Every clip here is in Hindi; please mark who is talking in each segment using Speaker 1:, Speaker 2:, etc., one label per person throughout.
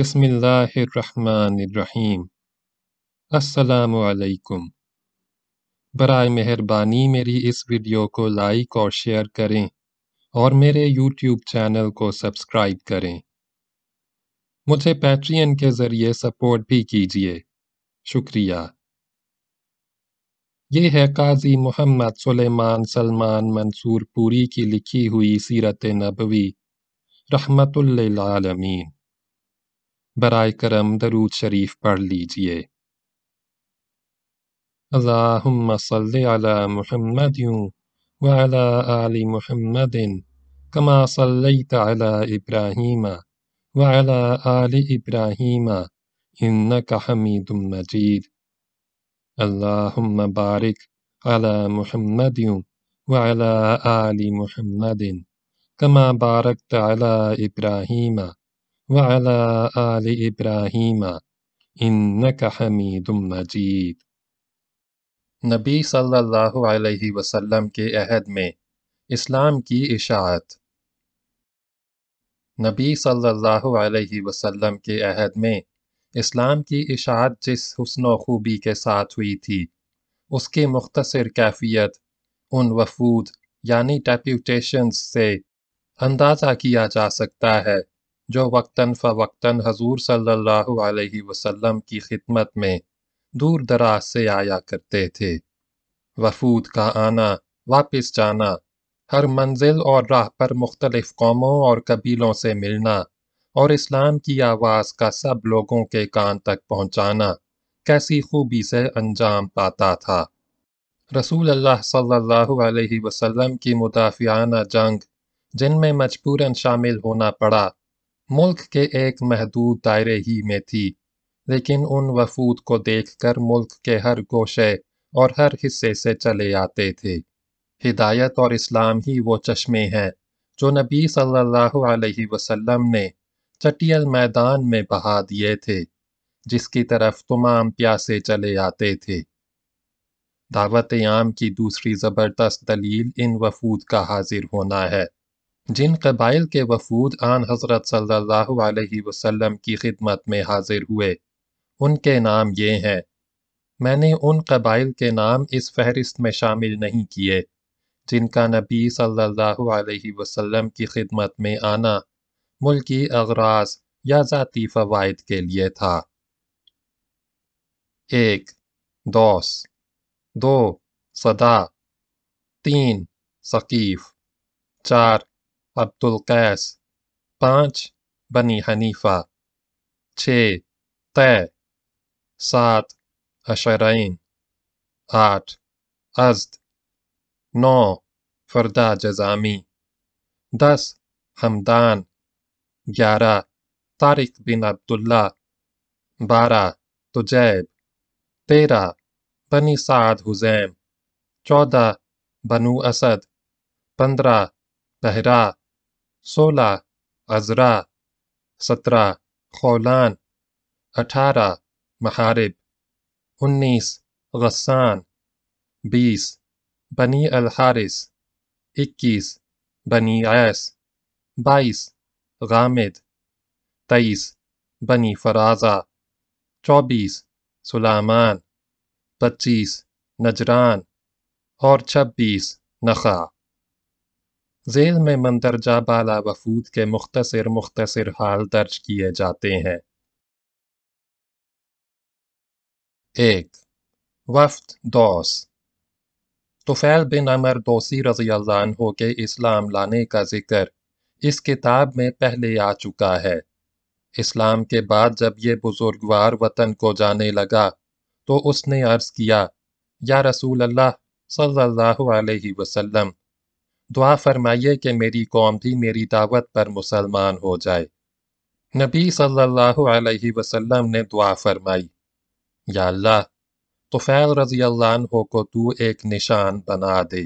Speaker 1: बिसमीम् असलकुम बर मेहरबानी मेरी इस वीडियो को लाइक और शेयर करें और मेरे यूट्यूब चैनल को सब्सक्राइब करें मुझे पैट्रियन के ज़रिए सपोर्ट भी कीजिए शुक्रिया ये है काजी मोहम्मद सुलेमान सलमान मंसूर पूरी की लिखी हुई सीरत नबवी रहमतुल्लामीन बर करम दरूद शरीफ पढ़ लीजिए अल्ला महमद वाला आली महमदिन कमा सल्ला इब्राहिम वाला आली इब्राहिम इन का हमीद मजीद अल्लाम बारिक अला महमद वाला आली महमदिन कमा बारक तला इब्राहिमा وعلى नबी सल्लल्लाहु अलैहि वसल्लम के अहद में इस्लाम की इशात नबी सल्लल्लाहु अलैहि वसल्लम के अहद में इस्लाम की इशात जिस हसन खूबी के साथ हुई थी उसकी मुख्तर कैफियत उन वफूद यानी डेप्यूटेशंस से अंदाज़ा किया जा सकता है जो वक्ता फ़वक्ता हजूर सल्ला वसम की खिदमत में दूर दराज से आया करते थे वफूद का आना वापस जाना हर मंजिल और राह पर मुख्तलिफ कौमों और कबीलों से मिलना और इस्लाम की आवाज़ का सब लोगों के कान तक पहुँचाना कैसी खूबी से अंजाम पाता था रसूल अल्लाह सल्लल्लाहु अलैहि की मुदाफ़ियाना जंग जिनमें मजबूरन शामिल होना पड़ा मुल्क के एक महदूद दायरे ही में थी लेकिन उन वफूद को देखकर मुल्क के हर गोशे और हर हिस्से से चले आते थे हिदायत और इस्लाम ही वो चश्मे हैं जो नबी सल्लल्लाहु अलैहि वसल्लम ने चटियल मैदान में बहा दिए थे जिसकी तरफ तमाम प्यासे चले आते थे दावत आम की दूसरी ज़बरदस्त दलील इन वफूद का हाजिर होना है जिन कबाइल के वफूद आन हज़रत सल्लल्लाहु अलैहि वसल्लम की खिदमत में हाजिर हुए उनके नाम ये हैं मैंने उन कबाइल के नाम इस फहरिस्त में शामिल नहीं किए जिनका नबी सल्लल्लाहु अलैहि वसल्लम की खिदमत में आना मुल्की अगराज या ज़ाती फ़वाद के लिए था एक दोस दो सदा तीन सकीफ़ चार अब्दुल कैस पाँच बनी हनीफा छ तय सात अशरइन आठ अजद नौ फरदा जजामी दस हमदान ग्यारह तारिक बिन अब्दुल्ला बारह तुजैब तेरह बनी साद हुजैम चौदह बनु असद पंद्रह बहरा सोलह अजरा सत्रह खौलान अठारह महारिब उन्नीस गसान बीस बनी अलहारिस इक्कीस बनी ऐस बाईस गामिद तेईस बनी फराजा चौबीस सुलामान पच्चीस नजरान और छब्बीस नखा जेल में मंदरजा बाला वफूद के मुख्तर मुख्तर हाल दर्ज किए जाते हैं एक वफ्त दोस तुफैल बिन अमर दोसी रजी हो के इस्लाम लाने का जिक्र इस किताब में पहले आ चुका है इस्लाम के बाद जब ये बुजुर्गवार वतन को जाने लगा तो उसने अर्ज किया या रसूल अल्लाह सल्लल्लाहु अलैहि वसल्लम दुआ फरमाइए कि मेरी कौम भी मेरी दावत पर मुसलमान हो जाए नबी सल्लल्लाहु अलैहि वसल्लम ने दुआ फरमाई या अल्लाह तुफ़ैल रजी अल्लाह को तू एक निशान बना दे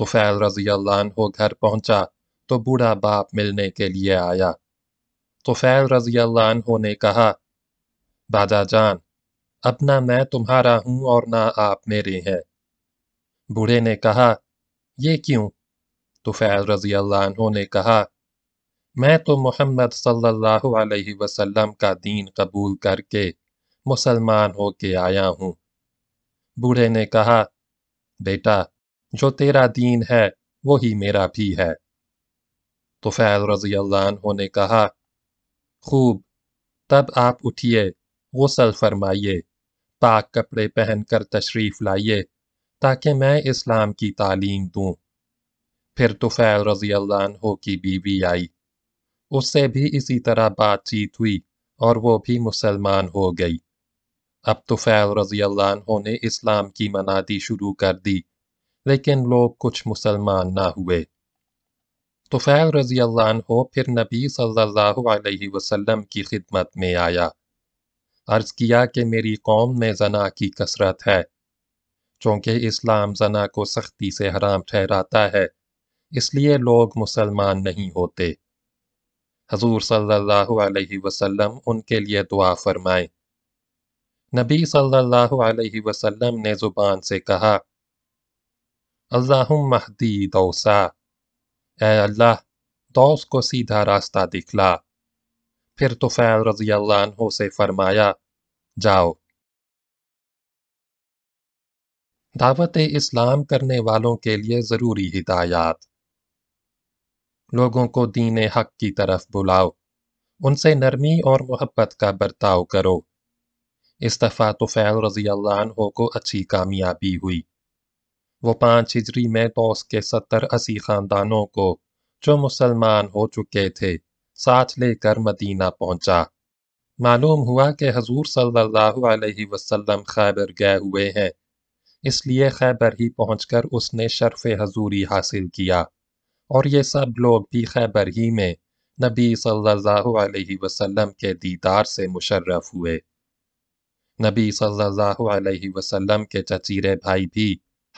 Speaker 1: तुफ़ैल रजी अल्लाह घर पहुंचा तो बूढ़ा बाप मिलने के लिए आया तुफ़ैल रजी अल्लाह ने कहा बाजा जान अब ना मैं तुम्हारा हूं और ना आप मेरे हैं बूढ़े ने कहा ये क्यों तुफ़ैल रजी अल्लाह ने कहा मैं तो मोहम्मद सल्लल्लाहु अलैहि वसल्लम का दीन कबूल करके मुसलमान हो के आया हूँ बूढ़े ने कहा बेटा जो तेरा दीन है वो ही मेरा भी है तुफ़ैल रजी अल्लाह ने कहा खूब तब आप उठिए गसल फरमाइए पाक कपड़े पहनकर तशरीफ़ लाइए ताकि मैं इस्लाम की तालीम दूँ फिर तुफ़ैल रजी हो की बीवी आई उससे भी इसी तरह बातचीत हुई और वो भी मुसलमान हो गई अब तुफ़ैल रजी हो ने इस्लाम की मनाती शुरू कर दी लेकिन लोग कुछ मुसलमान ना हुए तुफ़ैल रजी हो फिर नबी सल्लल्लाहु अलैहि वसल्लम की खिदमत में आया अर्ज़ किया कि मेरी कौम में जना की कसरत है चूँकि इस्लाम जना को सख्ती से हराम ठहराता है इसलिए लोग मुसलमान नहीं होते हजूर सल्लल्लाहु अलैहि वसल्लम उनके लिए दुआ फरमाएं नबी सल्लल्लाहु अलैहि वसल्लम ने ज़ुबान से कहा अल्लाहुम महदी दौसा ए अल्लाह दौस को सीधा रास्ता दिखला फिर तो फ़ैल रजी अल्लाह से फरमाया जाओ दावत इस्लाम करने वालों के लिए ज़रूरी हिदायत लोगों को दीन हक की तरफ बुलाओ उनसे नरमी और मोहब्बत का बर्ताव करो इस इस्तफ़ा तुफ़ैल रजी को अच्छी कामयाबी हुई वो पाँच हिजरी में तोस के सत्तर अस्सी ख़ानदानों को जो मुसलमान हो चुके थे साथ लेकर मदीना पहुंचा मालूम हुआ कि हजूर सल्लल्लाहु अलैहि वसल्लम खैबर गए हुए हैं इसलिए खैबर ही पहुंचकर उसने शर्फ हजूरी हासिल किया और ये सब लोग भी खैबर ही में नबी सल्लल्लाहु अलैहि वसल्लम के दीदार से मुशर्रफ हुए नबी सल्लल्लाहु अलैहि वसल्लम के चचीरे भाई भी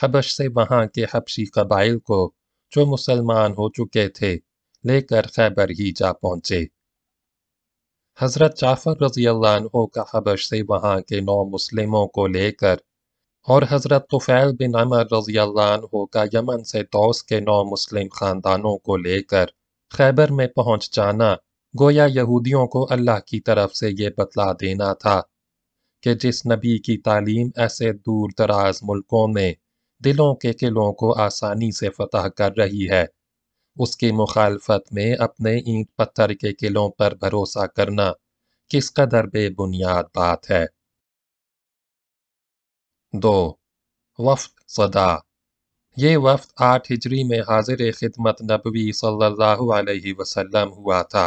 Speaker 1: हबश से वहाँ के हबशी कबाइल को जो मुसलमान हो चुके थे लेकर खैबर ही जा पहुँचे हज़रत जाफ़र रजी अल्लाह का हबश से वहाँ के नौ मुस्लिमों को लेकर और हज़रत तुफ़ैल बिन अमर रजी का यमन से दोस्त के नौ मुस्लिम ख़ानदानों को लेकर खैबर में पहुँच जाना गोया यहूदियों को अल्लाह की तरफ से ये बतला देना था कि जिस नबी की तालीम ऐसे दूर दराज मुल्कों में दिलों के किलों को आसानी से फतह कर रही है उसकी मुखालफत में अपने ईंट पत्थर के किलों पर भरोसा करना किस कदर बेबुनियाद बात है दो वफ्त सदा ये वफ़ आठ हिजरी में हाजिर खिदमत नबवी सल्लल्लाहु अलैहि वसल्लम हुआ था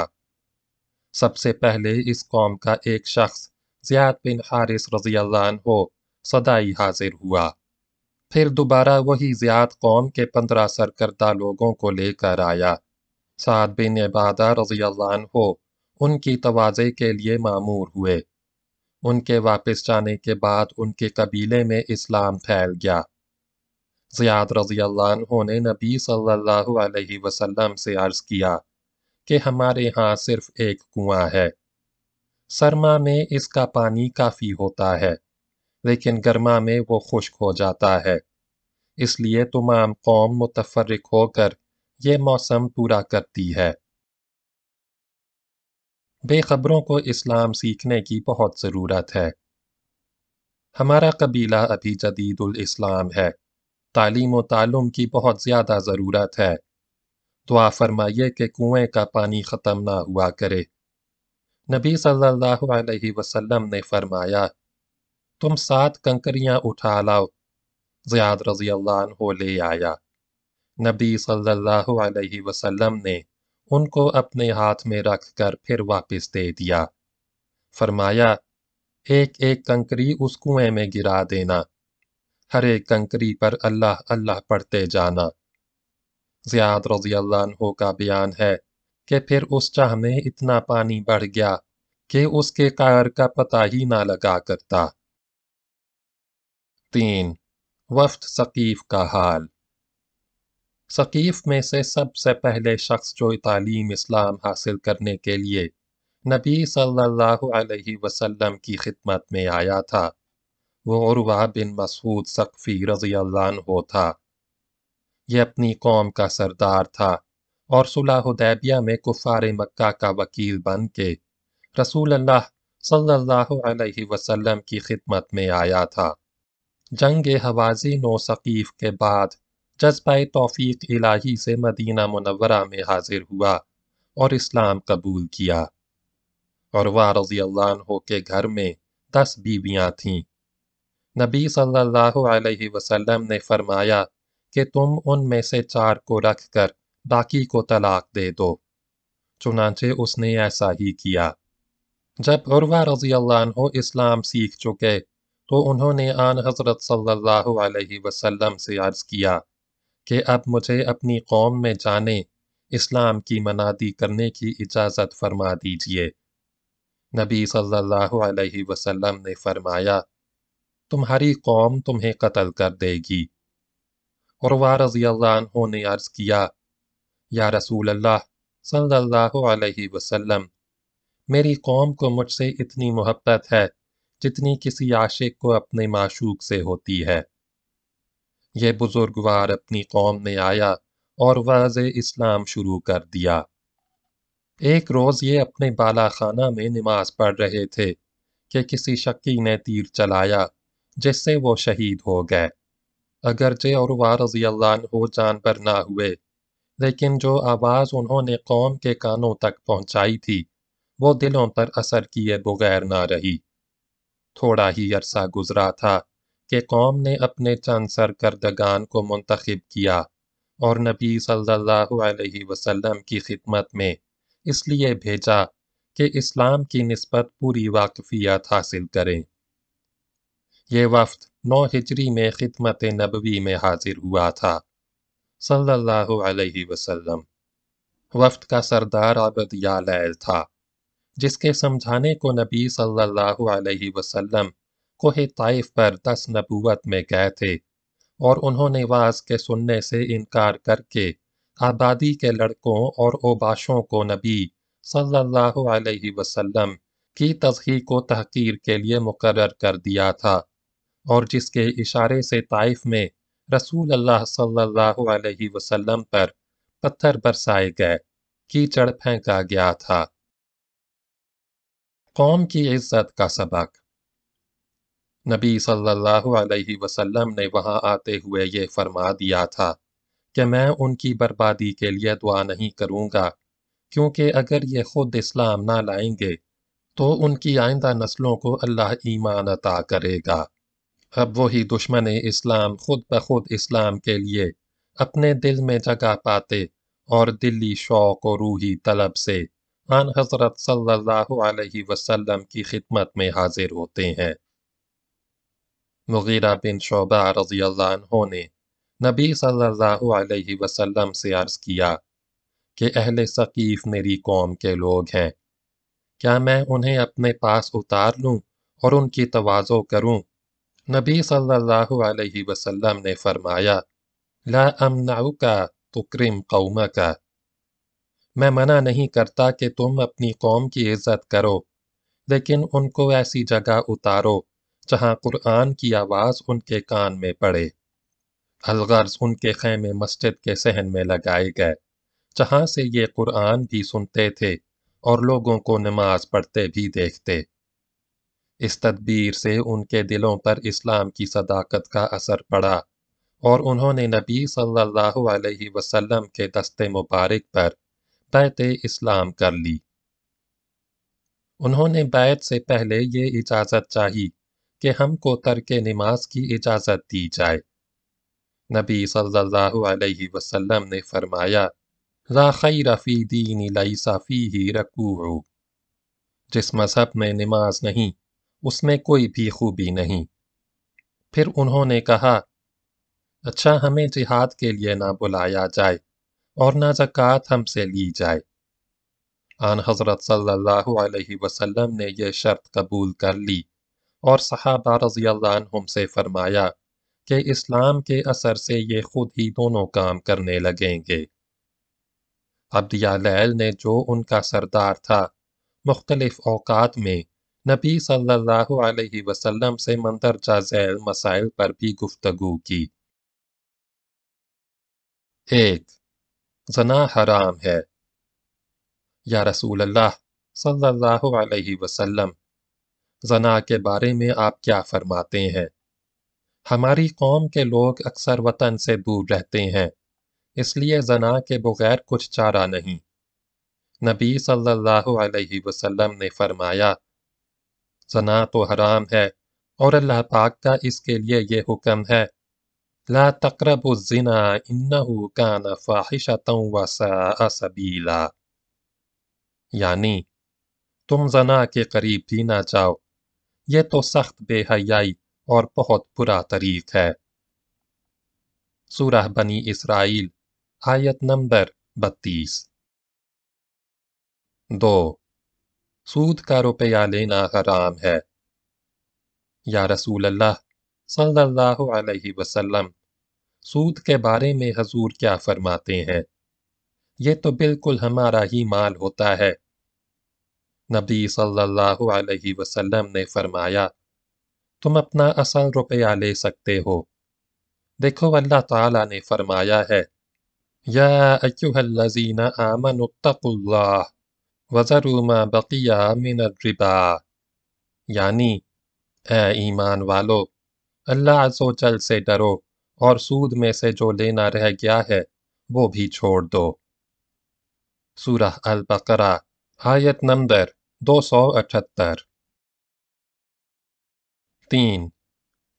Speaker 1: सबसे पहले इस कौम का एक शख्स जियाद बिन हारिस रजी हो सदाई हाजिर हुआ फिर दोबारा वही जियाद कौम के पंद्रह सरकर्दा लोगों को लेकर आया साद बिन इबादा रजी हो उनकी तोज़े के लिए मामूर हुए उनके वापस जाने के बाद उनके कबीले में इस्लाम फैल गया ज़ियाद रजी अल्लाह ने नबी सल्लल्लाहु अलैहि वसल्लम से अर्ज़ किया कि हमारे यहाँ सिर्फ एक कुआं है सरमा में इसका पानी काफ़ी होता है लेकिन गर्मा में वो खुश्क हो जाता है इसलिए तमाम कौम मुतफरक होकर ये मौसम पूरा करती है बेखबरों को इस्लाम सीखने की बहुत ज़रूरत है हमारा कबीला अभी जदीदुल इस्लाम है तालीम व तालुम की बहुत ज़्यादा ज़रूरत है तो आ फरमाइए कि कुएं का पानी ख़त्म ना हुआ करे नबी सल्लल्लाहु अलैहि वसल्लम ने फरमाया तुम सात कंकरियाँ उठा लाओ जयाद रजी अल्लाह ले आया नबी सल्लल्लाहु अलैहि वसल्लम ने उनको अपने हाथ में रख कर फिर वापिस दे दिया फरमाया एक एक कंकरी उस कुएं में गिरा देना हर एक कंकरी पर अल्लाह अल्लाह पढ़ते जाना जियाद रजी अल्लाह का बयान है कि फिर उस चाह में इतना पानी बढ़ गया कि उसके कार का पता ही ना लगा करता तीन वफ्त सकीफ का हाल शकीफ़ में से सबसे पहले शख्स जो तालीम इस्लाम हासिल करने के लिए नबी सल्लल्लाहु अलैहि वसल्लम की खिदमत में आया था वो उर्वा बिन मसूद सकफ़ी रजी हो था यह अपनी कौम का सरदार था और सुलहदैबिया में कुफार मक्का का वकील बन के रसूल अल्लाह सल्लल्लाहु अलैहि वसल्लम की खिदमत में आया था जंग हवाजी नो सकीफ़ के बाद जज्बा तोफ़ी इलाही से मदीना मुनवरा में हाजिर हुआ और इस्लाम कबूल किया और वह रजी अल्लाह के घर में दस बीवियां थीं नबी सल्लल्लाहु अलैहि वसल्लम ने फरमाया कि तुम उनमें से चार को रख कर बाकी को तलाक दे दो चुनाचे उसने ऐसा ही किया जब उर्वा रजी अल्लाह इस्लाम सीख चुके तो उन्होंने आन हजरत सल्लल्लाहु अलैहि वसल्लम से अर्ज़ किया कि अब मुझे अपनी कौम में जाने इस्लाम की मनादी करने की इजाज़त फरमा दीजिए नबी सल्लल्लाहु अलैहि वसल्लम ने फरमाया तुम्हारी कौम तुम्हें कत्ल कर देगी और वाह रजी अल्लाह ने अर्ज़ किया या रसूल अल्लाह सल्लल्लाहु अलैहि वसल्लम मेरी कौम को मुझसे इतनी मोहब्बत है जितनी किसी आशिक को अपने माशूक से होती है यह बुजुर्गवार अपनी कौम में आया और वाज इस्लाम शुरू कर दिया एक रोज़ ये अपने बाला खाना में नमाज पढ़ रहे थे कि किसी शक्की ने तीर चलाया जिससे वो शहीद हो गए अगरचे और वारजी हो जान पर ना हुए लेकिन जो आवाज़ उन्होंने कौम के कानों तक पहुंचाई थी वो दिलों पर असर किए बगैर ना रही थोड़ा ही अरसा गुजरा था कि कौम ने अपने चंद सरकर्दगान को मंतखब किया और नबी सल्लल्लाहु अलैहि वसल्लम की खिदमत में इसलिए भेजा कि इस्लाम की नस्बत पूरी वाकफियत हासिल करें यह वफ्त नौ हिजरी में खिदमत नबवी में हाजिर हुआ था सल्लल्लाहु अलैहि वसल्लम वफ्त का सरदार अबद यालैल था जिसके समझाने को नबी सल्लल्लाहु अलैहि वसल्लम कोहे ताइफ पर दस नबूत में गए थे और उन्होंने वाज के सुनने से इनकार करके आबादी के लड़कों और ओबाशों को नबी सल्लल्लाहु अलैहि वसल्लम की तजही को तहकीर के लिए मुकर कर दिया था और जिसके इशारे से ताइफ में रसूल अल्लाह सल्लल्लाहु अलैहि वसल्लम पर पत्थर बरसाए गए कीचड़ फेंका गया था कौम की इज्जत का सबक नबी सल्लल्लाहु अलैहि वसल्लम ने वहाँ आते हुए ये फरमा दिया था कि मैं उनकी बर्बादी के लिए दुआ नहीं करूँगा क्योंकि अगर ये खुद इस्लाम ना लाएंगे तो उनकी आइंदा नस्लों को अल्लाह ईमान अता करेगा अब वही दुश्मन इस्लाम खुद ब खुद इस्लाम के लिए अपने दिल में जगह पाते और दिल्ली शौक और रूही तलब से आन हजरत सल्लल्लाहु अलैहि वसल्लम की खिदमत में हाजिर होते हैं मुगीरा बिन शोबा रजी ने नबी सल्लल्लाहु अलैहि वसल्लम से अर्ज़ किया कि अहल सकीफ़ मेरी कौम के लोग हैं क्या मैं उन्हें अपने पास उतार लूँ और उनकी तवाज़ो करूँ नबी सल्लल्लाहु अलैहि वसल्लम ने फरमाया ला अमनाऊ का तुक्रिम कौम का मैं मना नहीं करता कि तुम अपनी कौम की इज्जत करो लेकिन उनको ऐसी जगह उतारो जहाँ कुरान की आवाज़ उनके कान में पड़े अलगर्ज उनके खैमे मस्जिद के सहन में लगाए गए जहाँ से ये कुरान भी सुनते थे और लोगों को नमाज पढ़ते भी देखते इस तदबीर से उनके दिलों पर इस्लाम की सदाकत का असर पड़ा और उन्होंने नबी सल्लल्लाहु अलैहि वसल्लम के दस्ते मुबारक पर बैत इस्लाम कर ली उन्होंने बैत से पहले ये इजाज़त चाही कि हमको तर्क नमाज की इजाज़त दी जाए नबी सल्लल्लाहु अलैहि वसल्लम ने फरमाया राखी रफ़ी दीन लई सफ़ी ही रकू जिस मज़हब में नमाज नहीं उसमें कोई भी खूबी नहीं फिर उन्होंने कहा अच्छा हमें जिहाद के लिए ना बुलाया जाए और ना जक़ात हमसे ली जाए आन हज़रत सल्लल्लाहु अलैहि वसल्लम ने यह शर्त कबूल कर ली और सहाबा रजी अल्लाहम से फरमाया कि इस्लाम के असर से ये खुद ही दोनों काम करने लगेंगे अब्दिया लैल ने जो उनका सरदार था मुख्तलिफ अवकात में नबी सल्लल्लाहु अलैहि वसल्लम से मंदरजा जैल मसाइल पर भी गुफ्तगु की एक जना हराम है या रसूल अल्लाह सल्लल्लाहु अलैहि वसल्लम जना के बारे में आप क्या फरमाते हैं हमारी कौम के लोग अक्सर वतन से दूर रहते हैं इसलिए जना के बगैर कुछ चारा नहीं नबी सल्लल्लाहु अलैहि वसल्लम ने फरमाया जना तो हराम है और अल्लाह पाक का इसके लिए ये हुक्म है ला तकरब जना इन्नहु कान फाहिशतों वसा सबीला यानी तुम जना के करीब भी ना जाओ ये तो सख्त बेहयाई और बहुत बुरा तरीक है सूरह बनी इसराइल आयत नंबर बत्तीस दो सूद का रुपया लेना हराम है या रसूल अल्लाह सल्लल्लाहु अलैहि वसल्लम सूद के बारे में हजूर क्या फरमाते हैं ये तो बिल्कुल हमारा ही माल होता है नबी सल्लल्लाहु अलैहि वसल्लम ने फरमाया तुम अपना असल रुपया ले सकते हो देखो अल्लाह ताला ने फरमाया है या अयुहल्लजीना आमन उत्तकुल्लाह वजरुमा बकिया मिन रिबा यानी ए ईमान वालो अल्लाह चल से डरो और सूद में से जो लेना रह गया है वो भी छोड़ दो सूरह अल बकरा आयत नंबर दो सौ अठहत्तर तीन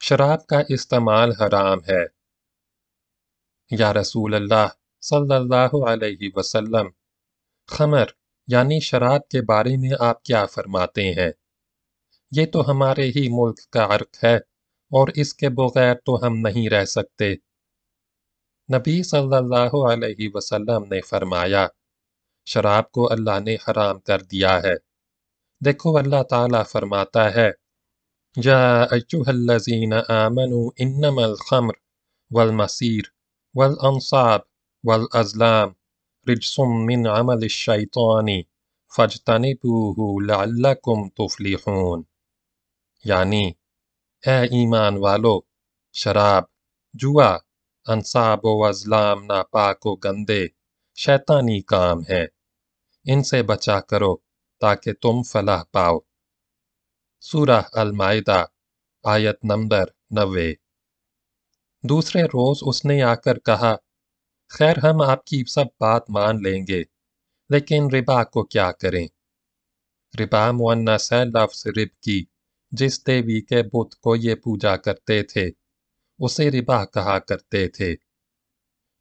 Speaker 1: शराब का इस्तेमाल हराम है या रसूल अल्लाह सल्लल्लाहु अलैहि वसल्लम खमर यानी शराब के बारे में आप क्या फरमाते हैं ये तो हमारे ही मुल्क का अर्क है और इसके बगैर तो हम नहीं रह सकते नबी सल्लल्लाहु अलैहि वसल्लम ने फरमाया शराब को अल्लाह ने हराम कर दिया है देखो अल्लाह ताला फरमाता है या अयुहल्लजीन आमनू इन्नमल खम्र वल मसीर वल अनसाब वल अजलाम रिजसुम मिन अमल शैतानी फजतनिबूहू लअल्लकुम तुफ्लिहून यानी ए ईमान वालो शराब जुआ अनसाब व अजलाम नापाक व गंदे शैतानी काम है इनसे बचा करो ताकि तुम फलाह पाओ सूरह अलमायदा आयत नंबर नब्बे दूसरे रोज उसने आकर कहा खैर हम आपकी सब बात मान लेंगे लेकिन रिबा को क्या करें रिबा मुन्ना है लफ्स रिब की जिस देवी के बुत को ये पूजा करते थे उसे रिबा कहा करते थे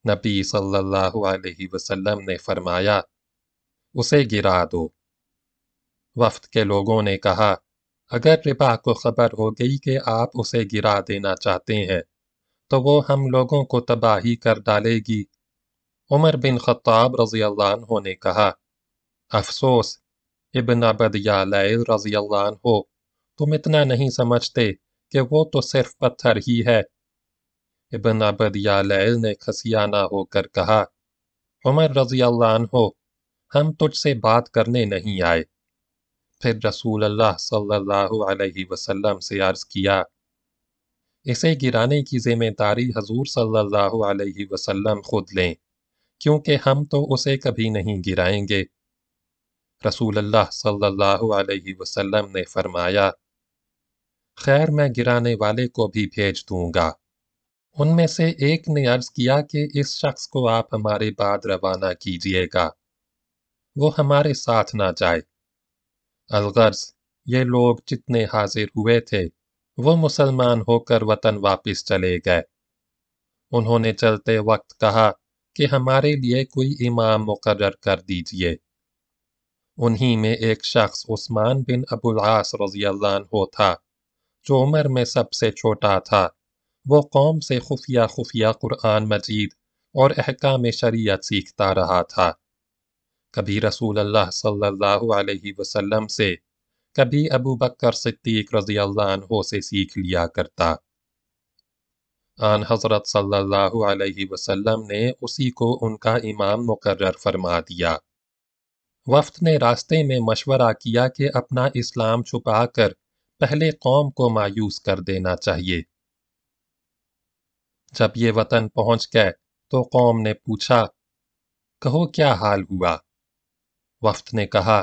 Speaker 1: नबी सल्लल्लाहु अलैहि वसल्लम ने फरमाया उसे गिरा दो वफ्त के लोगों ने कहा अगर रिबा को खबर हो गई कि आप उसे गिरा देना चाहते हैं तो वो हम लोगों को तबाही कर डालेगी उमर बिन खत्ताब रजी अल्लाह ने कहा अफसोस इबन अबदयाल रजी अल्लाह हो तुम इतना नहीं समझते कि वो तो सिर्फ पत्थर ही है इबन अबदयाल ने खसियाना होकर कहा उमर रजी अल्लाह हो हम तुझसे बात करने नहीं आए फिर रसूल अल्लाह सल्लल्लाहु अलैहि वसल्लम से अर्ज़ किया इसे गिराने की ज़िम्मेदारी हजूर सल्लल्लाहु अलैहि वसल्लम खुद लें क्योंकि हम तो उसे कभी नहीं गिराएंगे रसूल अल्लाह सल्लल्लाहु अलैहि वसल्लम ने फरमाया खैर मैं गिराने वाले को भी भेज दूंगा उनमें से एक ने अर्ज़ किया कि इस शख्स को आप हमारे बाद रवाना कीजिएगा वो हमारे साथ ना जाए अलगर्ज ये लोग जितने हाजिर हुए थे वो मुसलमान होकर वतन वापस चले गए उन्होंने चलते वक्त कहा कि हमारे लिए कोई इमाम मुकर्र कर दीजिए उन्हीं में एक शख्स उस्मान बिन अबुलास रजील्लाहो था जो उम्र में सबसे छोटा था वो कौम से खुफिया खुफिया कुरान मजीद और अहकाम शरीयत सीखता रहा था कभी रसूल अल्लाह सल्लल्लाहु अलैहि वसल्लम से कभी अबू बकर सिद्दीक रजी अल्लाह से सीख लिया करता आन हज़रत सल्लल्लाहु अलैहि वसल्लम ने उसी को उनका इमाम मुकर्र फरमा दिया वफ्त ने रास्ते में मशवरा किया कि अपना इस्लाम छुपा कर पहले कौम को मायूस कर देना चाहिए जब ये वतन पहुंच गए तो कौम ने पूछा कहो क्या हाल हुआ वफ्त ने कहा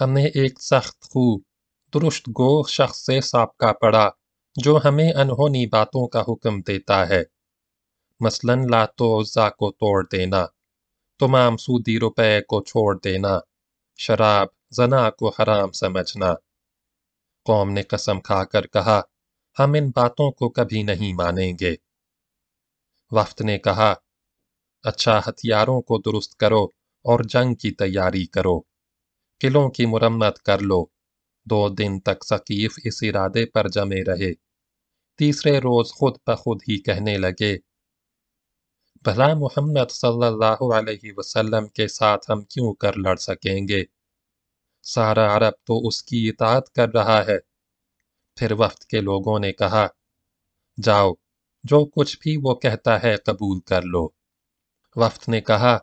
Speaker 1: हमने एक सख्त खू दुरुस्त गो शख्स से सबका पड़ा जो हमें अनहोनी बातों का हुक्म देता है मसलन लातोज़ा को तोड़ देना तमाम सूदी रुपये को छोड़ देना शराब जना को हराम समझना कौम ने कसम खाकर कहा हम इन बातों को कभी नहीं मानेंगे वफ्त ने कहा अच्छा हथियारों को दुरुस्त करो और जंग की तैयारी करो किलों की मुरम्मत कर लो दो दिन तक सकीफ इस इरादे पर जमे रहे तीसरे रोज खुद ब खुद ही कहने लगे भला मोहम्मद सल्लल्लाहु अलैहि वसल्लम के साथ हम क्यों कर लड़ सकेंगे सारा अरब तो उसकी इतात कर रहा है फिर वक्त के लोगों ने कहा जाओ जो कुछ भी वो कहता है कबूल कर लो वफ्त ने कहा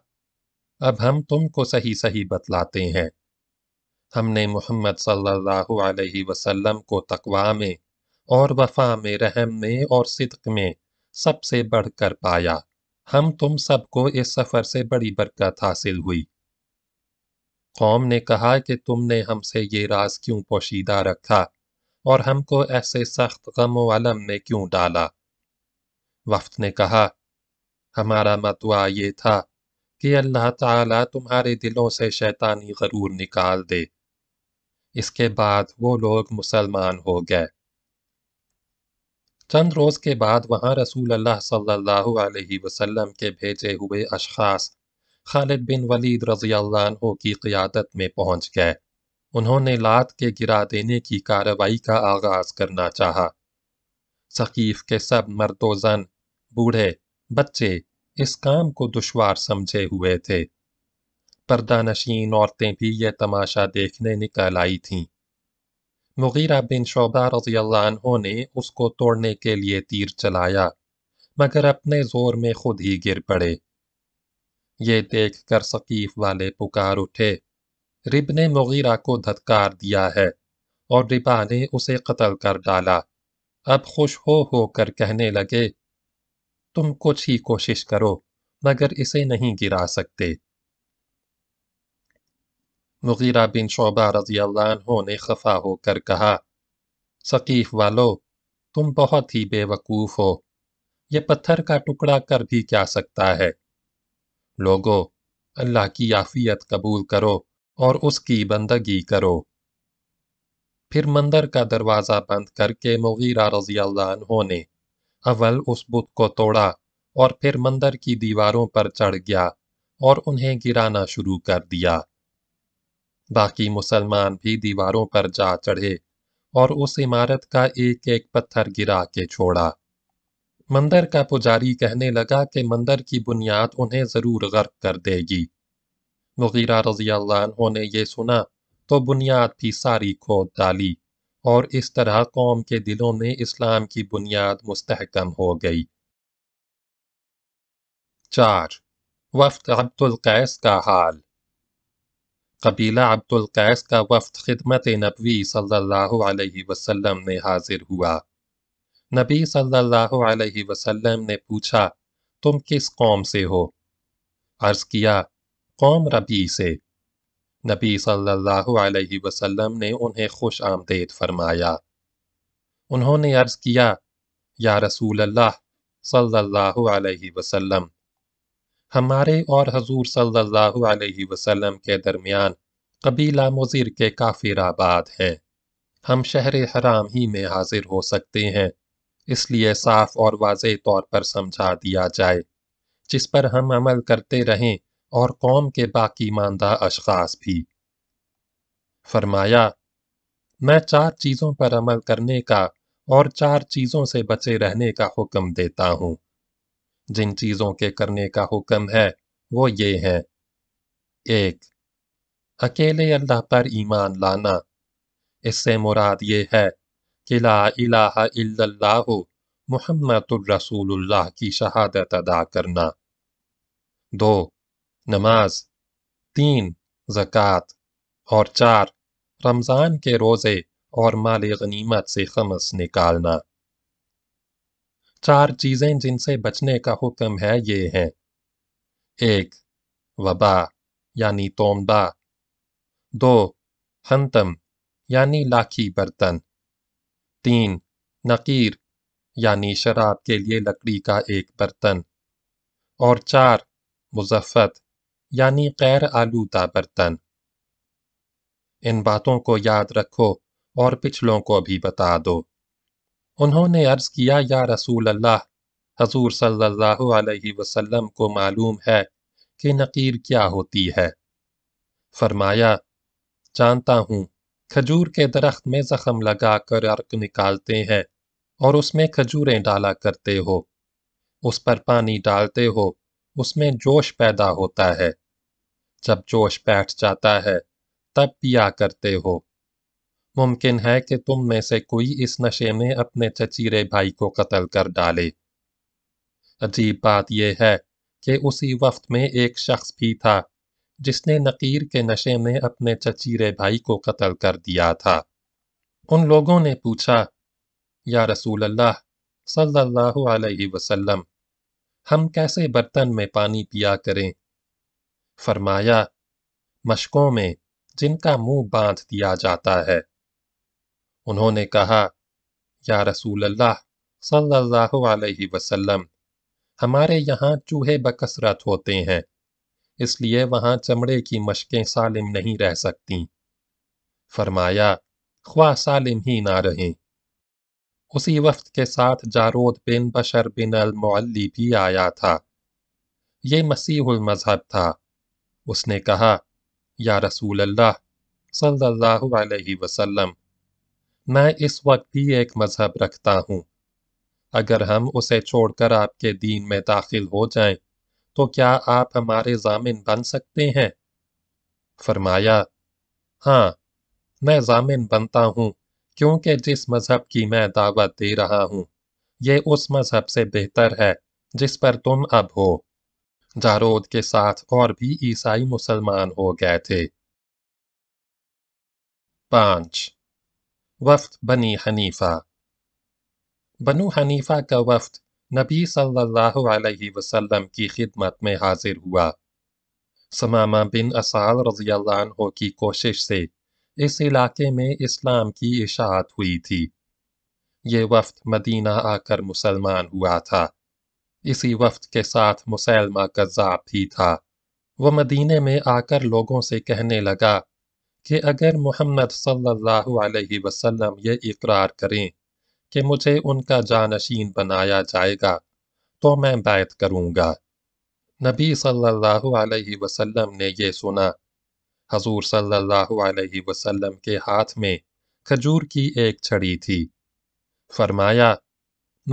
Speaker 1: अब हम तुमको सही सही बतलाते हैं हमने मोहम्मद सल्लल्लाहु अलैहि वसल्लम को तकवा में और वफा में रहम में और सिद्क में सबसे बढ़कर पाया हम तुम सबको इस सफ़र से बड़ी बरकत हासिल हुई कौम ने कहा कि तुमने हमसे ये राज क्यों पोशीदा रखा और हमको ऐसे सख्त गम वालम में क्यों डाला वफ्त ने कहा हमारा मतवा ये था कि अल्लाह ताला तुम्हारे दिलों से शैतानी गरूर निकाल दे इसके बाद वो लोग मुसलमान हो गए चंद रोज के बाद वहाँ रसूल अल्लाह सल्लल्लाहु अलैहि वसल्लम के भेजे हुए अशखास खालिद बिन वलीद रजी अल्लाह की क़ियादत में पहुँच गए उन्होंने लात के गिरा देने की कार्रवाई का आगाज करना चाहा सकीफ के सब मर्दोजन बूढ़े बच्चे इस काम को दुश्वार समझे हुए थे नशीन औरतें भी यह तमाशा देखने निकल आई थीं मुगीरा बिन शोबा रजील्ला ने उसको तोड़ने के लिए तीर चलाया मगर अपने जोर में खुद ही गिर पड़े ये देख कर सकीफ वाले पुकार उठे रिब ने मुगीरा को धत्कार दिया है और रिबा ने उसे कत्ल कर डाला अब खुश हो हो कर कहने लगे तुम कुछ ही कोशिश करो मगर इसे नहीं गिरा सकते मुगीरा बिन शोबा रजील्ला ने खफा होकर कहा सकीफ वालो तुम बहुत ही बेवकूफ़ हो यह पत्थर का टुकड़ा कर भी क्या सकता है लोगो अल्लाह की आफियत कबूल करो और उसकी बंदगी करो फिर मंदिर का दरवाज़ा बंद करके मुगीरा रजी ने अवल उस बुत को तोड़ा और फिर मंदिर की दीवारों पर चढ़ गया और उन्हें गिराना शुरू कर दिया बाकी मुसलमान भी दीवारों पर जा चढ़े और उस इमारत का एक एक पत्थर गिरा के छोड़ा मंदिर का पुजारी कहने लगा कि मंदिर की बुनियाद उन्हें जरूर गर्क कर देगी मुगीरा रजी ने यह सुना तो बुनियाद भी सारी खोद डाली और इस तरह कौम के दिलों में इस्लाम की बुनियाद मुस्तहकम हो गई चार वफ्त अब्दुल कैस का हाल कबीला अब्दुल कैस का वफ्त खिदमत नबी सल्लल्लाहु अलैहि वसल्लम में हाजिर हुआ नबी सल्लल्लाहु अलैहि वसल्लम ने पूछा तुम किस कौम से हो अर्ज किया कौम रबी से नबी सल्लल्लाहु अलैहि वसल्लम ने उन्हें खुश आमदेद फरमाया उन्होंने अर्ज़ किया या रसूल अल्लाह सल्लल्लाहु अलैहि वसल्लम हमारे और हजूर सल्लल्लाहु अलैहि वसल्लम के दरमियान कबीला मुजिर के काफिर आबाद हैं हम शहर हराम ही में हाजिर हो सकते हैं इसलिए साफ और वाज तौर पर समझा दिया जाए जिस पर हम अमल करते रहें और कौम के बाकी मानदा अशास भी फरमाया मैं चार चीज़ों पर अमल करने का और चार चीज़ों से बचे रहने का हुक्म देता हूं जिन चीज़ों के करने का हुक्म है वो ये है एक अकेले अल्लाह पर ईमान लाना इससे मुराद ये है कि ला इलाहा इल्लल्लाहु मुहम्मदुर की शहादत अदा करना दो नमाज तीन ज़क़़त और चार रमज़ान के रोज़े और माल गनीमत से खमस निकालना चार चीज़ें जिनसे बचने का हुक्म है ये हैं एक वबा यानी तोमबा दो हंतम यानी लाखी बर्तन तीन नकीर यानी शराब के लिए लकड़ी का एक बर्तन और चार मुजफ्फत यानी गैर आलूदा बर्तन इन बातों को याद रखो और पिछलों को भी बता दो उन्होंने अर्ज किया या रसूल अल्लाह हजूर सल्लल्लाहु अलैहि वसल्लम को मालूम है कि नकीर क्या होती है फरमाया जानता हूँ खजूर के दरख्त में जख्म लगा कर अर्क निकालते हैं और उसमें खजूरें डाला करते हो उस पर पानी डालते हो उसमें जोश पैदा होता है जब जोश बैठ जाता है तब पिया करते हो मुमकिन है कि तुम में से कोई इस नशे में अपने चचीरे भाई को कत्ल कर डाले अजीब बात यह है कि उसी वक्त में एक शख्स भी था जिसने नकीर के नशे में अपने चचीरे भाई को कत्ल कर दिया था उन लोगों ने पूछा या रसूल अल्लाह सल्लल्लाहु अलैहि वसल्लम हम कैसे बर्तन में पानी पिया करें फरमाया मशकों में जिनका मुंह बांध दिया जाता है उन्होंने कहा या रसूल अल्लाह सल्लल्लाहु अलैहि वसल्लम हमारे यहाँ चूहे बकसरत होते हैं इसलिए वहाँ चमड़े की मशकें सालिम नहीं रह सकती फरमाया ख्वा सालिम ही ना रहें उसी वक्त के साथ जारोद बिन बशर बिन मुअल्ली भी आया था ये मसीहुल मज़हब था उसने कहा या रसूल अल्लाह सल्लल्लाहु अलैहि वसल्लम मैं इस वक्त भी एक मज़हब रखता हूँ अगर हम उसे छोड़कर आपके दीन में दाखिल हो जाएं, तो क्या आप हमारे जामिन बन सकते हैं फरमाया हाँ मैं जामिन बनता हूँ क्योंकि जिस मज़हब की मैं दावत दे रहा हूँ ये उस मज़हब से बेहतर है जिस पर तुम अब हो जारोद के साथ और भी ईसाई मुसलमान हो गए थे पांच वफ्त बनी हनीफा बनु हनीफा का वफ्त नबी सल्लल्लाहु अलैहि वसल्लम की खिदमत में हाजिर हुआ समामा बिन असाल रजील्ला की कोशिश से इस इलाके में इस्लाम की इशात हुई थी ये वफ्त मदीना आकर मुसलमान हुआ था इसी वफ्त के साथ मुसैलमा कज़ाब भी था वह मदीने में आकर लोगों से कहने लगा कि अगर मोहम्मद सल्लल्लाहु अलैहि वसल्लम ये इकरार करें कि मुझे उनका जानशीन बनाया जाएगा तो मैं बैत करूँगा नबी सल्लल्लाहु अलैहि वसल्लम ने यह सुना हजूर सल्लल्लाहु अलैहि वसल्लम के हाथ में खजूर की एक छड़ी थी फरमाया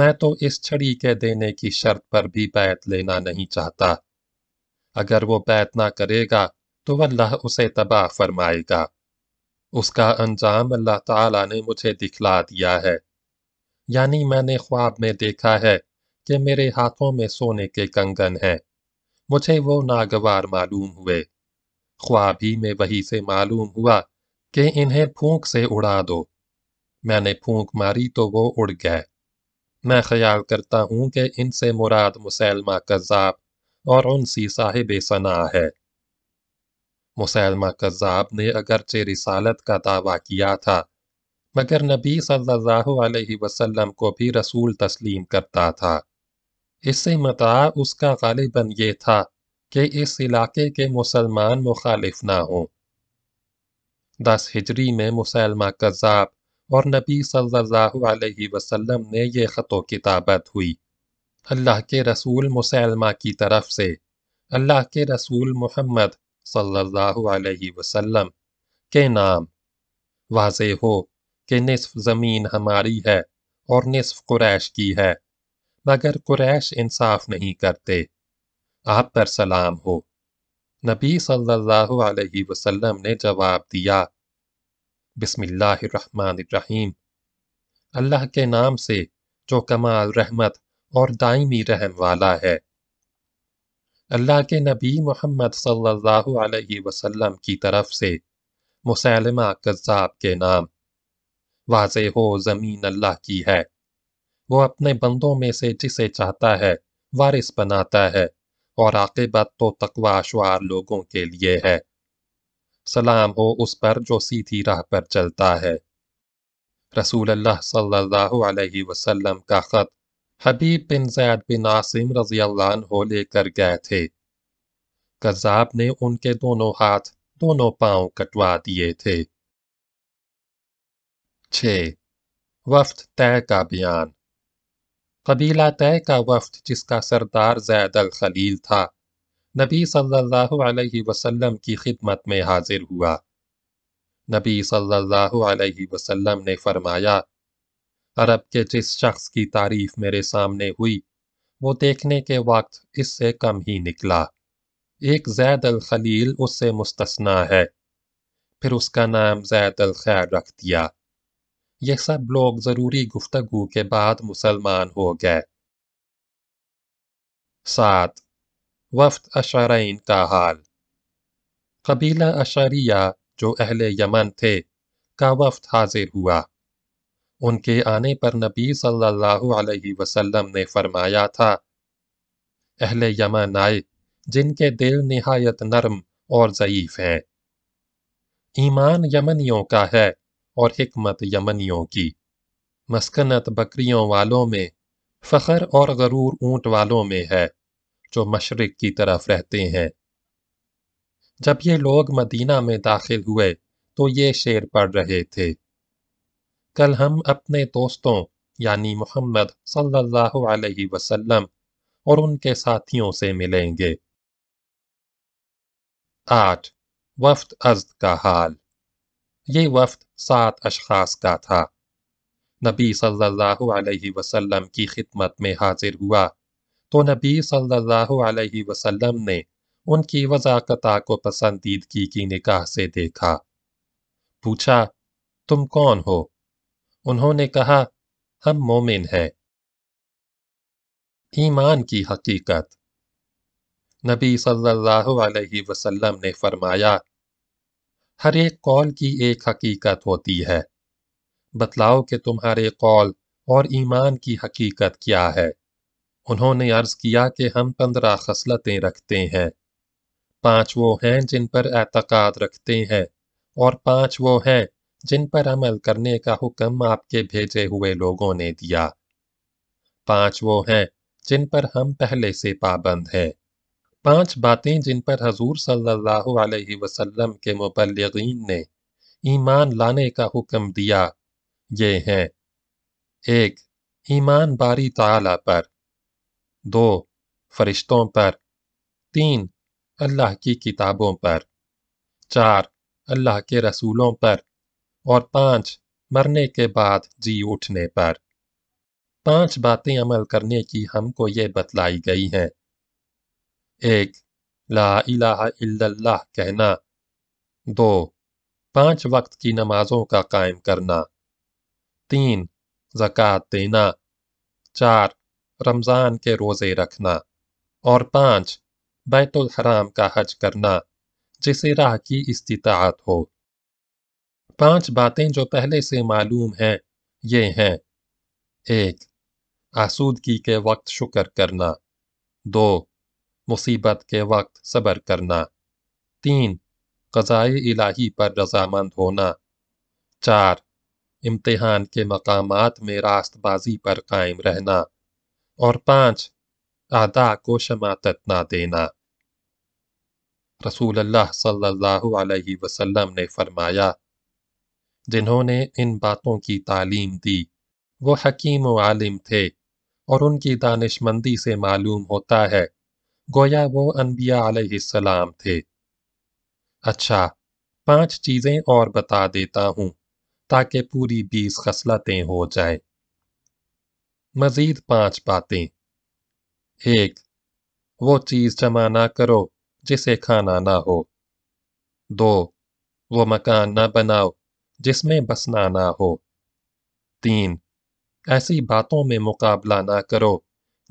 Speaker 1: मैं तो इस छड़ी के देने की शर्त पर भी बैत लेना नहीं चाहता अगर वो बैत ना करेगा तो अल्लाह उसे तबाह फरमाएगा उसका अंजाम अल्लाह ताला ने मुझे दिखला दिया है यानी मैंने ख्वाब में देखा है कि मेरे हाथों में सोने के कंगन हैं मुझे वो नागवार मालूम हुए ख्वाब ही में वही से मालूम हुआ कि इन्हें फूंक से उड़ा दो मैंने फूंक मारी तो वो उड़ गए मैं ख्याल करता हूँ कि इनसे मुराद मुसैलमा कज़ाब और उनसी साहिब सना है मुसैलमा कज़ाब ने अगरचे रिसालत का दावा किया था मगर नबी सल्लल्लाहु अलैहि वसल्लम को भी रसूल तस्लीम करता था इससे मता उसका गालिबन ये था कि इस इलाके के मुसलमान मुखालिफ ना हों दस हिजरी में मुसलमा कज़ाब और नबी सल्लल्लाहु अलैहि वसल्लम ने यह ख़तो किताबत हुई अल्लाह के रसूल मुसलमा की तरफ से अल्लाह के रसूल मोहम्मद सल्लल्लाहु अलैहि वसल्लम के नाम वाज हो कि निसफ ज़मीन हमारी है और निसफ कुरैश की है मगर कुरैश इंसाफ नहीं करते आप पर सलाम हो नबी सल्लल्लाहु अलैहि वसल्लम ने जवाब दिया बिस्मिल्लाहिर्रहमानिर्रहीम अल्लाह के नाम से जो कमाल रहमत और दायमी रहम वाला है अल्लाह के नबी मोहम्मद सल्लल्लाहु अलैहि वसल्लम की तरफ से मुसलमा कज़ाब के नाम वाज हो ज़मीन अल्लाह की है वो अपने बंदों में से जिसे चाहता है वारिस बनाता है और आकबत तो तकवाशवार लोगों के लिए है सलाम हो उस पर जो सीधी राह पर चलता है रसूल अल्लाह सल्लल्लाहु अलैहि वसल्लम का ख़त हबीब बिन जैद बिन आसिम रजी हो लेकर गए थे कज़ाब ने उनके दोनों हाथ दोनों पांव कटवा दिए थे छ वफ्त तय का बयान कबीला तय का वफ्द जिसका सरदार जैद अल खलील था नबी सल्लल्लाहु अलैहि वसल्लम की खिदमत में हाजिर हुआ नबी सल्लल्लाहु अलैहि वसल्लम ने फरमाया अरब के जिस शख्स की तारीफ मेरे सामने हुई वो देखने के वक्त इससे कम ही निकला एक जैद अल खलील उससे मुस्तना है फिर उसका नाम जैद अल खैर रख दिया ये सब लोग ज़रूरी गुफ्तगु के बाद मुसलमान हो गए सात वफ्त अशरैन का हाल कबीला अशरिया जो अहले यमन थे का वफ्त हाजिर हुआ उनके आने पर नबी सल्लल्लाहु अलैहि वसल्लम ने फरमाया था अहले यमन आए जिनके दिल नहायत नरम और ज़यीफ़ हैं ईमान यमनियों का है और हमत यमनियों की मस्कनत बकरियों वालों में फ़खर और गरूर ऊँट वालों में है जो मशरक़ की तरफ रहते हैं जब ये लोग मदीना में दाखिल हुए तो ये शेर पढ़ रहे थे कल हम अपने दोस्तों यानी मोहम्मद सल्लल्लाहु अलैहि वसल्लम और उनके साथियों से मिलेंगे आठ वफ्त अज्द का हाल ये वफ्द सात अशखास का था नबी सल्लल्लाहु अलैहि वसल्लम की खिदमत में हाजिर हुआ तो नबी सल्लल्लाहु अलैहि वसल्लम ने उनकी वजाकता को पसंदीदगी की निकाह से देखा पूछा तुम कौन हो उन्होंने कहा हम मोमिन हैं ईमान की हकीकत नबी सल्लल्लाहु अलैहि वसल्लम ने फरमाया हर एक कौल की एक हकीकत होती है बतलाओ कि तुम्हारे कौल और ईमान की हकीकत क्या है उन्होंने अर्ज किया कि हम पंद्रह खसलतें रखते हैं पांच वो हैं जिन पर एतकाद रखते हैं और पांच वो हैं जिन पर अमल करने का हुक्म आपके भेजे हुए लोगों ने दिया पांच वो हैं जिन पर हम पहले से पाबंद हैं पांच बातें जिन पर हजूर सल्लल्लाहु अलैहि वसल्लम के मुबलगिन ने ईमान लाने का हुक्म दिया ये हैं एक ईमान बारी ताला पर दो फरिश्तों पर तीन अल्लाह की किताबों पर चार अल्लाह के रसूलों पर और पांच मरने के बाद जी उठने पर पांच बातें अमल करने की हमको ये बतलाई गई हैं एक ला इला इल्लल्लाह कहना दो पांच वक्त की नमाजों का कायम करना तीन ज़क़़त देना चार रमज़ान के रोज़े रखना और पाँच बैतुल हराम का हज करना जिसे राह की इस्तात हो पांच बातें जो पहले से मालूम हैं ये हैं एक आसूदगी के वक्त शुक्र करना दो मुसीबत के वक्त सबर करना तीन क़ज़ाए इलाही पर रजामंद होना चार इम्तहान के मकाम में रास्त बाजी पर कायम रहना और पाँच आदा को शमातत ना देना रसूल अल्लाह सल्लल्लाहु अलैहि वसल्लम ने फरमाया जिन्होंने इन बातों की तालीम दी वो हकीम आलिम थे और उनकी दानिशमंदी से मालूम होता है गोया वो अनबिया अलैहिस्सलाम थे अच्छा पांच चीज़ें और बता देता हूँ ताकि पूरी बीस खसलतें हो जाए मजीद पांच बातें एक वो चीज़ जमा ना करो जिसे खाना ना हो दो वो मकान ना बनाओ जिसमें बसना ना हो तीन ऐसी बातों में मुकाबला ना करो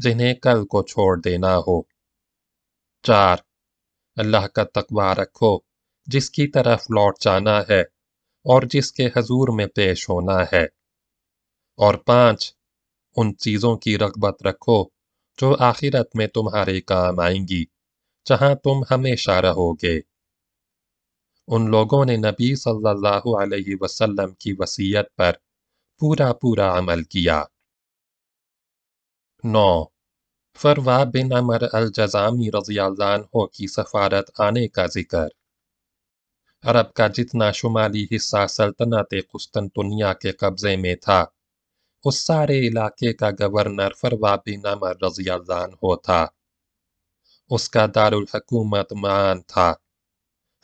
Speaker 1: जिन्हें कल को छोड़ देना हो चार अल्लाह का तकबा रखो जिसकी तरफ लौट जाना है और जिसके हजूर में पेश होना है और पाँच उन चीज़ों की रगबत रखो जो आखिरत में तुम्हारे काम आएंगी जहाँ तुम हमेशा रहोगे उन लोगों ने नबी सल्लल्लाहु अलैहि वसल्लम की वसीयत पर पूरा पूरा अमल किया नौ फरवा बिन अमर अल जजामी रजी हो की सफारत आने का जिक्र अरब का जितना शुमाली हिस्सा सल्तनत कुस्तनतुनिया के कब्जे में था उस सारे इलाके का गवर्नर फरवा बिन अमर रजिया हो था उसका दारुल मान था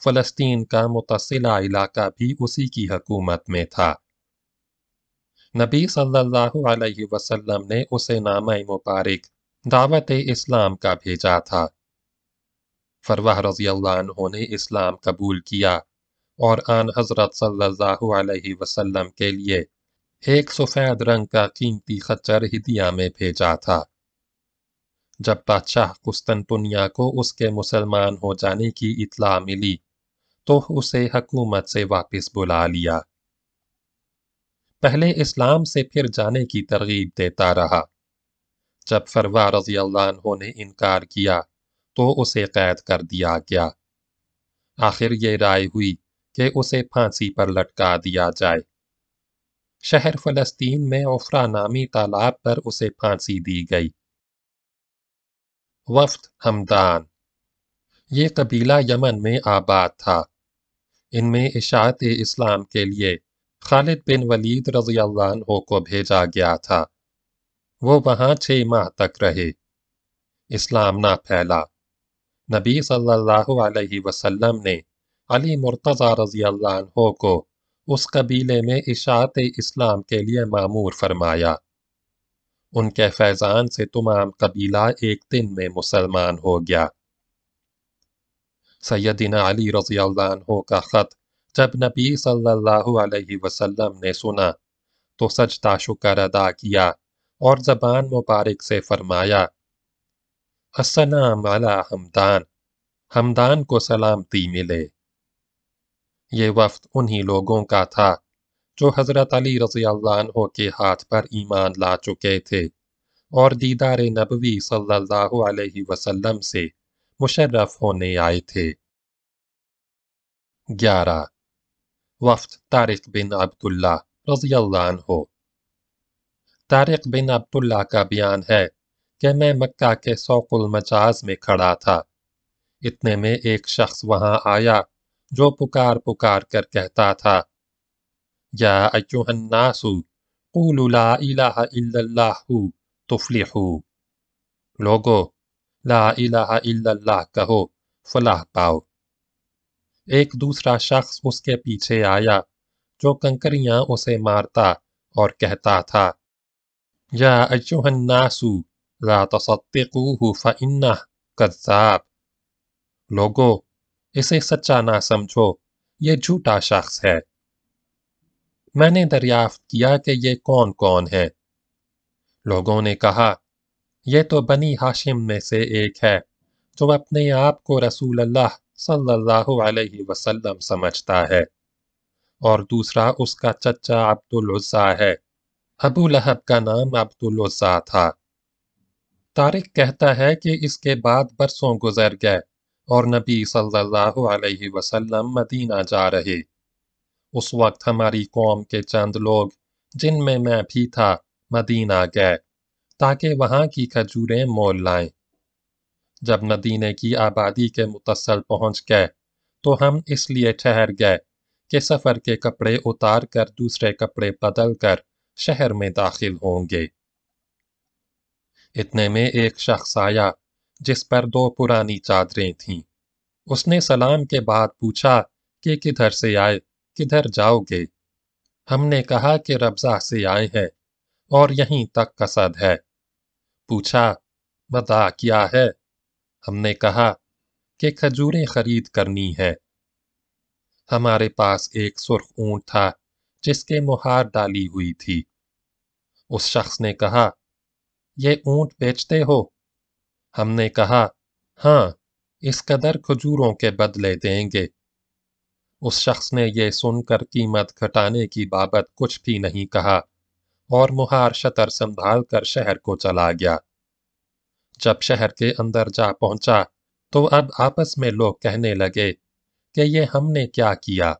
Speaker 1: फलस्तीन का मुतसिला इलाका भी उसी की हकूमत में था नबी सल्लल्लाहु अलैहि वसल्लम ने उसे नामा मुबारक दावत इस्लाम का भेजा था फरवाह रजील्ला ने इस्लाम कबूल किया और आन हजरत सल्लल्लाहु अलैहि वसल्लम के लिए एक सफ़ेद रंग का कीमती खच्चर हिदिया में भेजा था जब बादशाह कुस्तनपुनिया को उसके मुसलमान हो जाने की इतला मिली तो उसे हकूमत से वापस बुला लिया पहले इस्लाम से फिर जाने की तरगीब देता रहा जब फरवा रजी अल्लाह ने इनकार किया तो उसे कैद कर दिया गया आखिर ये राय हुई कि उसे फांसी पर लटका दिया जाए शहर फलस्तीन में ओफरा नामी तालाब पर उसे फांसी दी गई वफ्त हमदान ये कबीला यमन में आबाद था इनमें इशात इस्लाम के लिए खालिद बिन वलीद रजी अल्लाह को भेजा गया था वो वहाँ छः माह तक रहे इस्लाम ना फैला नबी सल्लल्लाहु अलैहि वसल्लम ने अली मुर्तज़ा रजी अल्लाह को उस कबीले में इशात इस्लाम के लिए मामूर फरमाया उनके फैज़ान से तमाम कबीला एक दिन में मुसलमान हो गया सैदिना अली रजी अल्लाह का ख़त जब नबी सल्लल्लाहु अलैहि वसल्लम ने सुना तो सजदा शुक्र अदा किया और जबान मुबारक से फरमाया असलाम अला हमदान हमदान को सलामती मिले ये वक्त उन्हीं लोगों का था जो हज़रत अली रजी अल्लाह के हाथ पर ईमान ला चुके थे और दीदार नबवी सल्लल्लाहु अलैहि वसल्लम से मुशर्रफ होने आए थे ग्यारह वफ्त तारिक बिन अब्दुल्ला रजी अल्लाह तारिक बिन अब्दुल्ला का बयान है कि मैं मक्का के सौकुल मजाज में खड़ा था इतने में एक शख्स वहां आया जो पुकार पुकार कर कहता था या अयुहन्नासु कूलु ला इलाहा इल्लल्लाहु तुफलिहु लोगो ला इलाहा इल्लल्लाह कहो फलाह पाओ एक दूसरा शख्स उसके पीछे आया जो कंकरियां उसे मारता और कहता था يا أيها الناس لا تصدقوه فإنه कज़ाब लोगो इसे सच्चा ना समझो ये झूठा शख्स है मैंने दरियाफ्त किया कि ये कौन कौन है लोगों ने कहा यह तो बनी हाशिम में से एक है जो अपने आप को रसूल अल्लाह सल्लल्लाहु अलैहि वसल्लम समझता है और दूसरा उसका चचा अब्दुल उज़्ज़ा है अबू लहब का नाम अब्दुल्लजा था तारिक कहता है कि इसके बाद बरसों गुजर गए और नबी सल्लल्लाहु अलैहि वसल्लम मदीना जा रहे उस वक्त हमारी कौम के चंद लोग जिनमें मैं भी था मदीना गए ताकि वहाँ की खजूरें मोल लाए जब मदीने की आबादी के मुतसल पहुँच गए तो हम इसलिए ठहर गए कि सफ़र के कपड़े उतार कर दूसरे कपड़े बदल कर शहर में दाखिल होंगे इतने में एक शख्स आया जिस पर दो पुरानी चादरें थीं उसने सलाम के बाद पूछा कि किधर से आए किधर जाओगे हमने कहा कि रबजा से आए हैं और यहीं तक कसद है पूछा बता क्या है हमने कहा कि खजूरें खरीद करनी है हमारे पास एक सुर्ख ऊंट था जिसके मुहार डाली हुई थी उस शख्स ने कहा यह ऊंट बेचते हो हमने कहा हाँ इस कदर खजूरों के बदले देंगे उस शख्स ने यह सुनकर कीमत घटाने की बाबत कुछ भी नहीं कहा और मुहार शतर संभाल कर शहर को चला गया जब शहर के अंदर जा पहुंचा तो अब आपस में लोग कहने लगे कि ये हमने क्या किया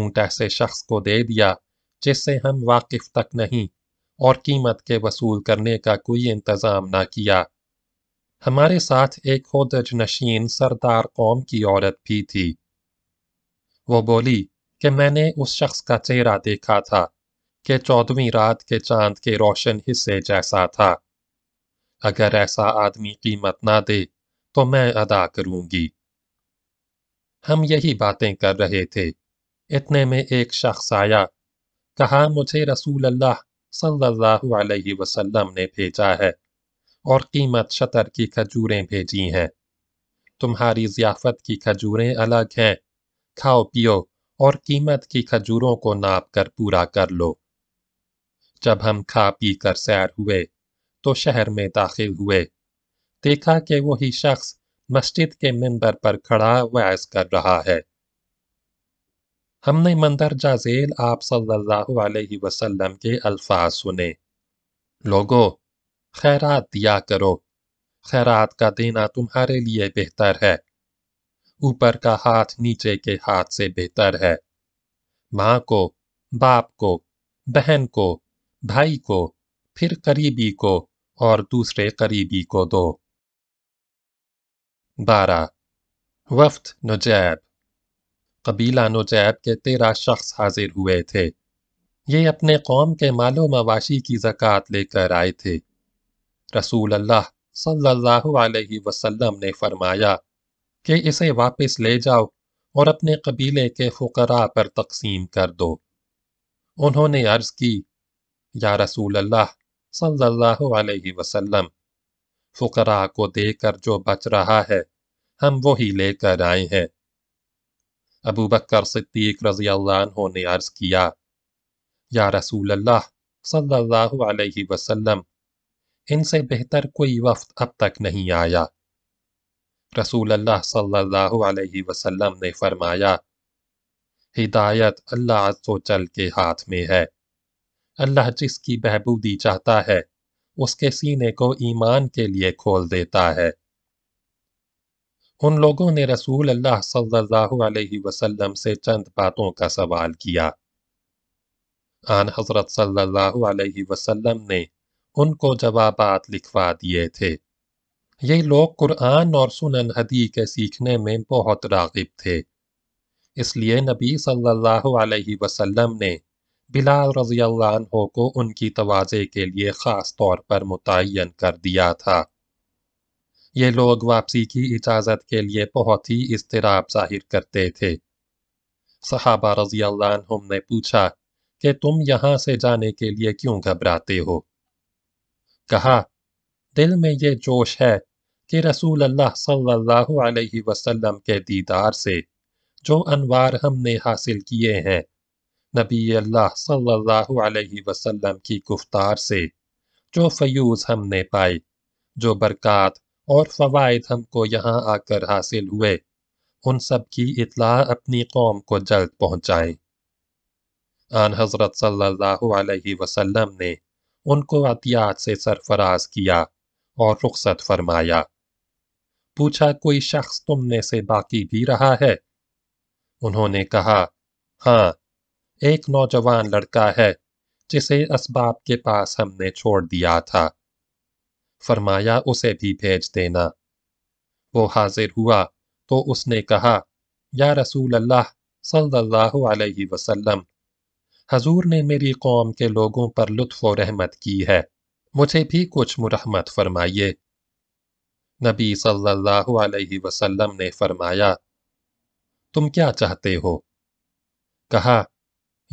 Speaker 1: ऊंट ऐसे शख्स को दे दिया जिससे हम वाकिफ तक नहीं और कीमत के वसूल करने का कोई इंतज़ाम ना किया हमारे साथ एक होदज नशीन सरदार कौम की औरत भी थी वो बोली कि मैंने उस शख्स का चेहरा देखा था कि चौदहवीं रात के चांद के रोशन हिस्से जैसा था अगर ऐसा आदमी कीमत ना दे तो मैं अदा करूंगी हम यही बातें कर रहे थे इतने में एक शख्स आया कहा मुझे रसूल अल्लाह सल्लल्लाहु अलैहि वसल्लम ने भेजा है और कीमत शतर की खजूरें भेजी हैं तुम्हारी जियाफत की खजूरें अलग हैं खाओ पियो और कीमत की खजूरों को नाप कर पूरा कर लो जब हम खा पी कर सैर हुए तो शहर में दाखिल हुए देखा कि वही शख्स मस्जिद के मंबर पर खड़ा वैस कर रहा है हमने मंदरजा झेल आप सल्लल्लाहु अलैहि वसल्लम के अल्फाज सुने लोगो खैरात दिया करो खैरात का देना तुम्हारे लिए बेहतर है ऊपर का हाथ नीचे के हाथ से बेहतर है माँ को बाप को बहन को भाई को फिर करीबी को और दूसरे करीबी को दो बारह वफ्त नजैब कबीला नुजैब के तेरह शख्स हाजिर हुए थे ये अपने कौम के मालो मवाशी की ज़क़ात लेकर आए थे रसूल अल्लाह सल्लल्लाहु अलैहि वसल्लम ने फरमाया कि इसे वापस ले जाओ और अपने कबीले के फ़ुकरा पर तकसीम कर दो उन्होंने अर्ज़ की या रसूल अल्लाह सल्लल्लाहु अलैहि वसल्लम फ़ुकरा को देकर जो बच रहा है हम वही लेकर आए हैं अबू बकर सिद्दीक रजी अल्लाह ने अर्ज किया या रसूल अल्लाह सल्लल्लाहु अलैहि वसल्लम इनसे बेहतर कोई वक्त अब तक नहीं आया रसूल अल्लाह सल्लल्लाहु अलैहि वसल्लम ने फरमाया हिदायत अल्लाह चल के हाथ में है अल्लाह जिसकी बहबूदी चाहता है उसके सीने को ईमान के लिए खोल देता है उन लोगों ने रसूल अल्लाह सल्लल्लाहु अलैहि वसल्लम से चंद बातों का सवाल किया आन हजरत सल्लल्लाहु अलैहि वसल्लम ने उनको जवाबात लिखवा दिए थे ये लोग कुरान और सुनन हदी के सीखने में बहुत रागिब थे इसलिए नबी सल्लल्लाहु अलैहि वसल्लम ने बिलाल रजी को उनकी तवाज़े के लिए ख़ास तौर पर मुतन कर दिया था ये लोग वापसी की इजाज़त के लिए बहुत ही इसतराब जाहिर करते थे सहाबा रजी ने पूछा कि तुम यहाँ से जाने के लिए क्यों घबराते हो कहा दिल में ये जोश है कि रसूल अल्लाह सल्लल्लाहु अलैहि वसल्लम के दीदार से जो अनवार हमने हासिल किए हैं नबी अल्लाह सल्लल्लाहु अलैहि वसल्लम की गुफ्तार से जो फयूज हमने पाए जो बरक़ात और फ़वाद हमको यहाँ आकर हासिल हुए उन सब की इतला अपनी कौम को जल्द पहुँचाए आन हज़रत सल्लल्लाहु अलैहि ने उनको अतियात से सरफराज किया और रुख्सत फरमाया पूछा कोई शख्स तुम में से बाकी भी रहा है उन्होंने कहा हाँ एक नौजवान लड़का है जिसे इसबाब के पास हमने छोड़ दिया था फरमाया उसे भी भेज देना वो हाजिर हुआ तो उसने कहा या रसूल अल्लाह सल्लल्लाहु अलैहि वसल्लम हजूर ने मेरी कौम के लोगों पर लुत्फ़ रहमत की है मुझे भी कुछ मुरहमत फरमाइए नबी सल्लल्लाहु अलैहि वसल्लम ने फरमाया तुम क्या चाहते हो कहा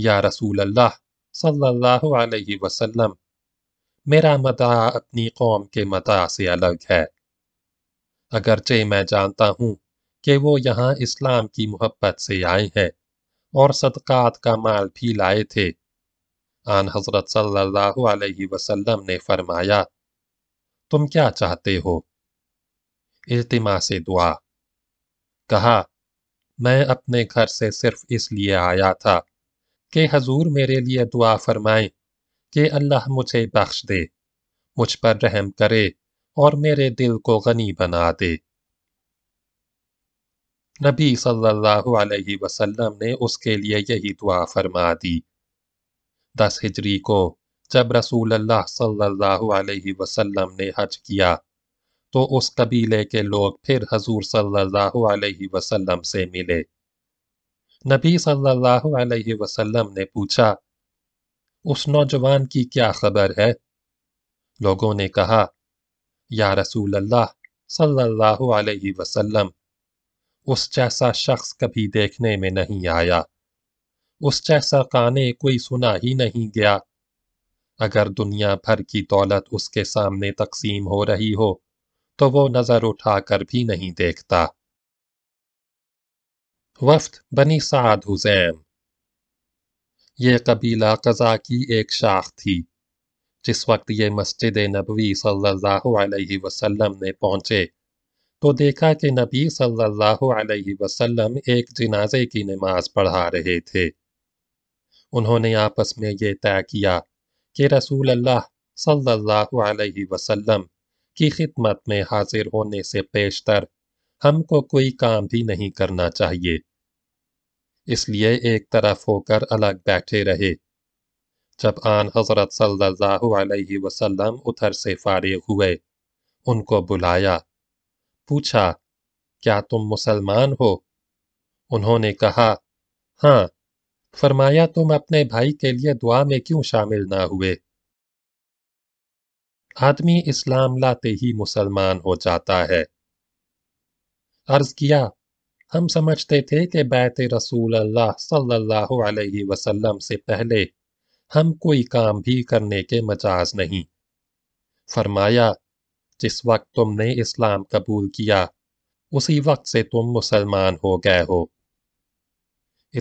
Speaker 1: या रसूल अल्लाह सल्लल्लाहु अलैहि वसल्लम मेरा मदा अपनी कौम के मदा से अलग है अगरचे मैं जानता हूँ कि वो यहाँ इस्लाम की मोहब्बत से आए हैं और सदक़ात का माल भी लाए थे आन हजरत सल्लल्लाहु अलैहि वसल्लम ने फरमाया तुम क्या चाहते हो इल्तिमा से दुआ कहा मैं अपने घर से सिर्फ इसलिए आया था कि हजूर मेरे लिए दुआ फरमाएं कि अल्लाह मुझे बख्श दे मुझ पर रहम करे और मेरे दिल को गनी बना दे नबी सल्लल्लाहु अलैहि वसल्लम ने उसके लिए यही दुआ फरमा दी दस हिजरी को जब रसूल अल्लाह सल्लल्लाहु अलैहि वसल्लम ने हज किया तो उस कबीले के लोग फिर हजूर सल्लल्लाहु अलैहि वसल्लम से मिले नबी सल्लल्लाहु अलैहि वसल्लम ने पूछा उस नौजवान की क्या खबर है लोगों ने कहा या रसूल अल्लाह सल्लल्लाहु अलैहि वसल्लम उस जैसा शख्स कभी देखने में नहीं आया उस जैसा काने कोई सुना ही नहीं गया अगर दुनिया भर की दौलत उसके सामने तकसीम हो रही हो तो वो नज़र उठाकर भी नहीं देखता वफ्त बनी साद हुसैन ये कबीला कज़ा की एक शाख थी जिस वक्त ये मस्जिद नबवी सल्लल्लाहु अलैहि वसल्लम ने पहुँचे तो देखा कि नबी सल्लल्लाहु अलैहि वसल्लम एक जनाजे की नमाज पढ़ा रहे थे उन्होंने आपस में ये तय किया कि रसूल अल्लाह सल्लल्लाहु अलैहि वसल्लम की खिदमत में हाजिर होने से पेशतर हमको कोई काम भी नहीं करना चाहिए इसलिए एक तरफ होकर अलग बैठे रहे जब आन हज़रत सल्लल्लाहु अलैहि वसल्लम उधर से फारिग हुए उनको बुलाया पूछा क्या तुम मुसलमान हो उन्होंने कहा हाँ फरमाया तुम अपने भाई के लिए दुआ में क्यों शामिल ना हुए आदमी इस्लाम लाते ही मुसलमान हो जाता है अर्ज किया हम समझते थे कि बैत रसूल अल्लाह सल्लल्लाहु अलैहि वसल्लम से पहले हम कोई काम भी करने के मजाज नहीं फरमाया जिस वक्त तुमने इस्लाम कबूल किया उसी वक्त से तुम मुसलमान हो गए हो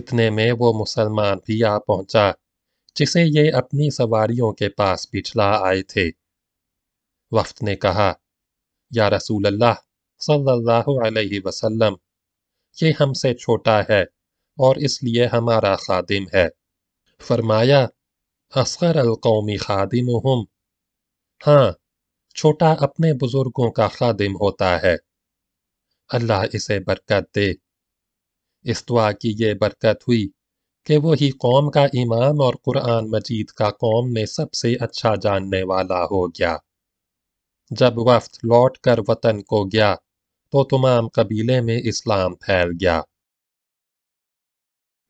Speaker 1: इतने में वो मुसलमान भी आ पहुंचा जिसे ये अपनी सवारियों के पास पिछला आए थे वफ्त ने कहा या रसूल अल्लाह सल्लल्लाहु अलैहि वसल्लम ये हमसे छोटा है और इसलिए हमारा खादिम है फरमाया असगर अलकौमी खादिम हम हाँ छोटा अपने बुजुर्गों का खादिम होता है अल्लाह इसे बरकत दे इस दुआ की ये बरकत हुई कि वो ही कौम का ईमान और कुरान मजीद का कौम में सबसे अच्छा जानने वाला हो गया जब वफ्त लौट कर वतन को गया तो तमाम कबीले में इस्लाम फैल गया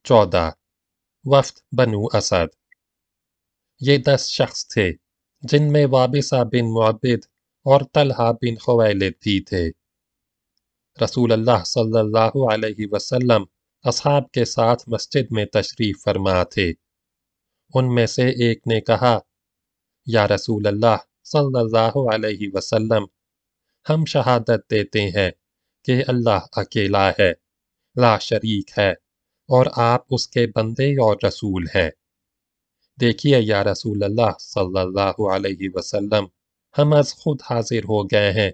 Speaker 1: चौदह वफ्त बनु असद ये दस शख्स थे जिनमें वाबिसा बिन मुआबिद और तलहा बिन खवैलद भी थे रसूल अल्लाह सल्लल्लाहु अलैहि वसल्लम असहाब के साथ मस्जिद में तशरीफ़ फरमा थे उनमें से एक ने कहा या रसूल अल्लाह सल्लल्लाहु अलैहि वसल्लम हम शहादत देते हैं कि अल्लाह अकेला है ला शरीक है और आप उसके बंदे और रसूल हैं देखिए या रसूल अल्लाह सल्लल्लाहु अलैहि वसल्लम हम आज खुद हाजिर हो गए हैं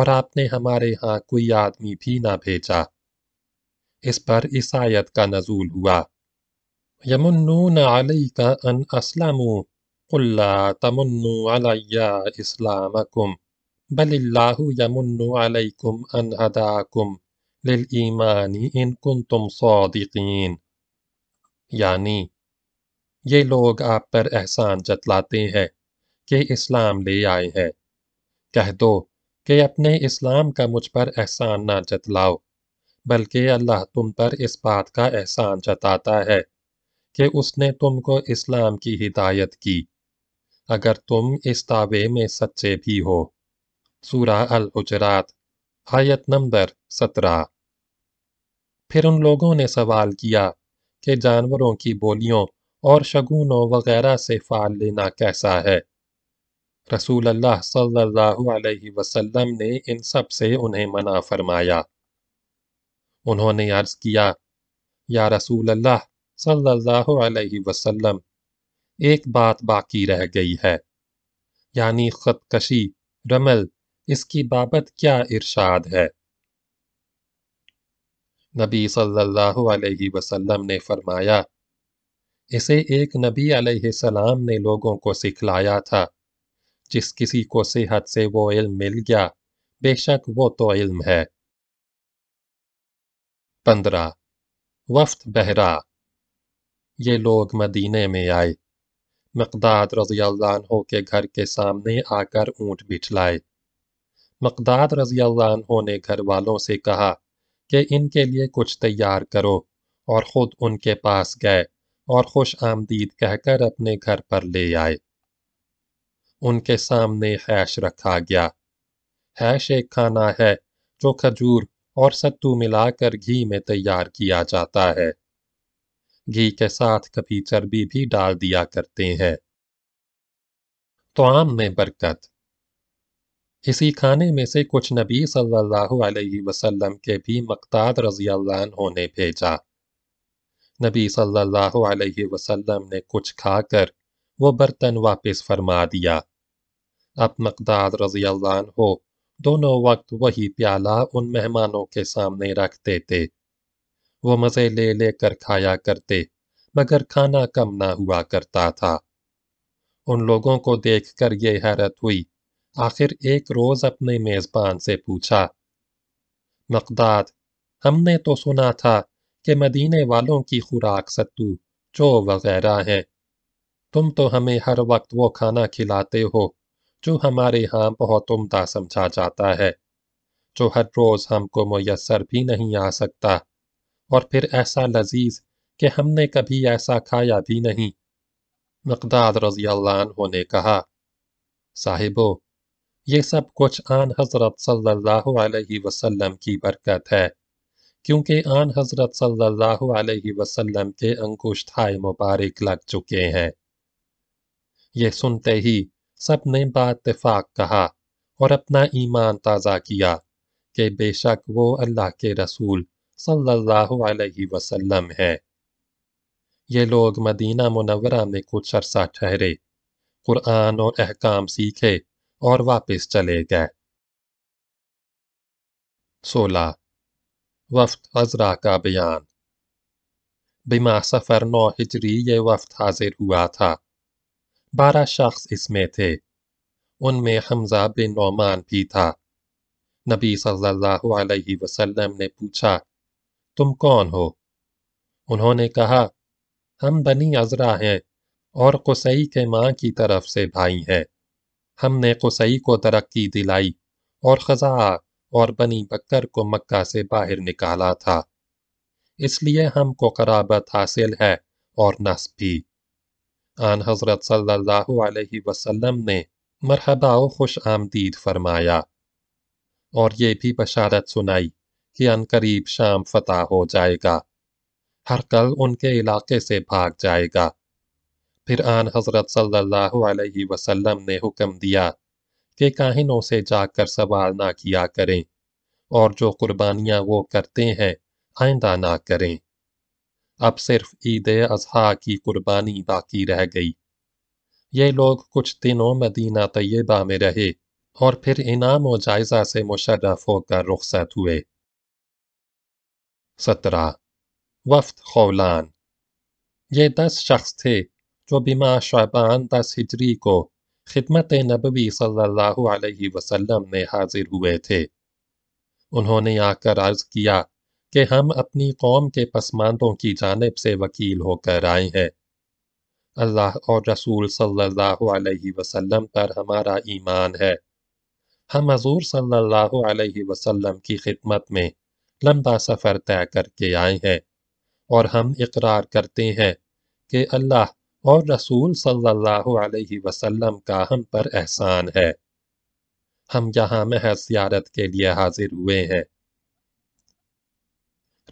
Speaker 1: और आपने हमारे यहाँ कोई आदमी भी ना भेजा इस पर ईसायत का नजूल हुआ यमुन्नून अलई का अन असलमू तमन्नु अलैया इस्लामकुम बलिल्लाहु यमुन्नु अलैकुम अन हदाकुम लिल ईमानी इन कुन तुम यानी ये लोग आप पर एहसान जतलाते हैं कि इस्लाम ले आए हैं कह दो कि अपने इस्लाम का मुझ पर एहसान ना जतलाओ बल्कि अल्लाह तुम पर इस बात का एहसान जताता है कि उसने तुमको इस्लाम की हिदायत की अगर तुम इस दावे में सच्चे भी हो सूरा अल उजरात आयत नंबर सत्रह फिर उन लोगों ने सवाल किया कि जानवरों की बोलियों और शगुनों वगैरह से फ़ाल लेना कैसा है रसूल अल्लाह सल्लल्लाहु अलैहि वसल्लम ने इन सब से उन्हें मना फरमाया उन्होंने अर्ज़ किया या रसूल अल्लाह सल्लल्लाहु अलैहि वसल्लम एक बात बाकी रह गई है यानी ख़तकशी रमल इसकी बाबत क्या इरशाद है नबी सल्लल्लाहु अलैहि वसल्लम ने फरमाया इसे एक नबी अलैहिस्सलाम ने लोगों को सिखलाया था जिस किसी को सेहत से वो इल्म मिल गया बेशक वो तो इल्म है पंद्रह वफ्त बहरा ये लोग मदीने में आए मकदाद रजी अल्लाह के घर के सामने आकर ऊंट बिठलाए मकदार रजी अल्लाह ने घर वालों से कहा कि इनके लिए कुछ तैयार करो और ख़ुद उनके पास गए और खुश आमदीद कहकर अपने घर पर ले आए उनके सामने हैश रखा गया हैश एक खाना है जो खजूर और सत्तू मिलाकर घी में तैयार किया जाता है घी के साथ कभी चर्बी भी डाल दिया करते हैं तो आम में बरकत इसी खाने में से कुछ नबी सल्लल्लाहु अलैहि वसल्लम के भी मकताद रजी अल्लाह ने भेजा नबी सल्लल्लाहु अलैहि वसल्लम ने कुछ खाकर वो बर्तन वापस फरमा दिया अब मकदाद रजी अल्लाह हो दोनों वक्त वही प्याला उन मेहमानों के सामने रख देते वो मज़े ले लेकर खाया करते मगर खाना कम ना हुआ करता था उन लोगों को देख कर ये हैरत हुई आखिर एक रोज अपने मेजबान से पूछा मकदाद हमने तो सुना था कि मदीने वालों की खुराक सत्तू चो वगैरह है तुम तो हमें हर वक्त वो खाना खिलाते हो जो हमारे यहाँ बहुत उम्दा समझा जाता है जो हर रोज हमको मैसर भी नहीं आ सकता और फिर ऐसा लजीज कि हमने कभी ऐसा खाया भी नहीं मकदाद रजी अल्लाह ने कहा साहिबो ये सब कुछ आन हज़रत सल्लल्लाहु अलैहि वसल्लम की बरकत है क्योंकि आन हज़रत सल्लल्लाहु अलैहि वसल्लम के अंकुशथाय मुबारक लग चुके हैं ये सुनते ही सब ने बातफाक कहा और अपना ईमान ताज़ा किया कि बेशक वो अल्लाह के रसूल सल्लल्लाहु अलैहि वसल्लम हैं ये लोग मदीना मुनवरा में कुछ अरसा ठहरे कुरान और अहकाम सीखे और वापस चले गए सोलह वफ्त अजरा का बयान बिमा सफर नौ हिजरी ये वफ्त हाजिर हुआ था बारह शख्स इसमें थे उनमें हमजा बिन नौमान भी था नबी सल्लल्लाहु अलैहि वसल्लम ने पूछा तुम कौन हो उन्होंने कहा हम बनी अजरा हैं और कुसई के माँ की तरफ से भाई हैं हमने कुसई को तरक्की दिलाई और खजा और बनी बकर को मक्का से बाहर निकाला था इसलिए हमको कराबत हासिल है और नस भी आन हजरत सल्लल्लाहु अलैहि वसल्लम ने मरहबा खुश आमदीद फरमाया और ये भी बशारत सुनाई कि अनकरीब शाम फतह हो जाएगा हर कल उनके इलाके से भाग जाएगा फिर आन हज़रत सल्लल्लाहु अलैहि वसल्लम ने हुक्म दिया कि काहिनों से जाकर सवाल ना किया करें और जो कुर्बानियाँ वो करते हैं आइंदा ना करें अब सिर्फ ईद अजहा की कुर्बानी बाकी रह गई ये लोग कुछ दिनों मदीना तयबा में रहे और फिर इनाम व जायजा से मुशर्रफ होकर रुखसत हुए सत्रह वफ्त खौलान ये दस शख्स थे जो चौबीमा शाबान दस हिजरी को खिदमत नबी सल्लल्लाहु अलैहि वसल्लम में हाजिर हुए थे उन्होंने आकर अर्ज किया कि हम अपनी कौम के पसमानदों की जानब से वकील होकर आए हैं अल्लाह और रसूल सल्लल्लाहु अलैहि वसल्लम पर हमारा ईमान है हम हजूर सल्लल्लाहु अलैहि वसल्लम की खिदमत में लंबा सफ़र तय करके आए हैं और हम इकरार करते हैं कि अल्लाह और रसूल सल्लल्लाहु अलैहि वसल्लम का हम पर एहसान है हम यहाँ महज जियारत के लिए हाजिर हुए हैं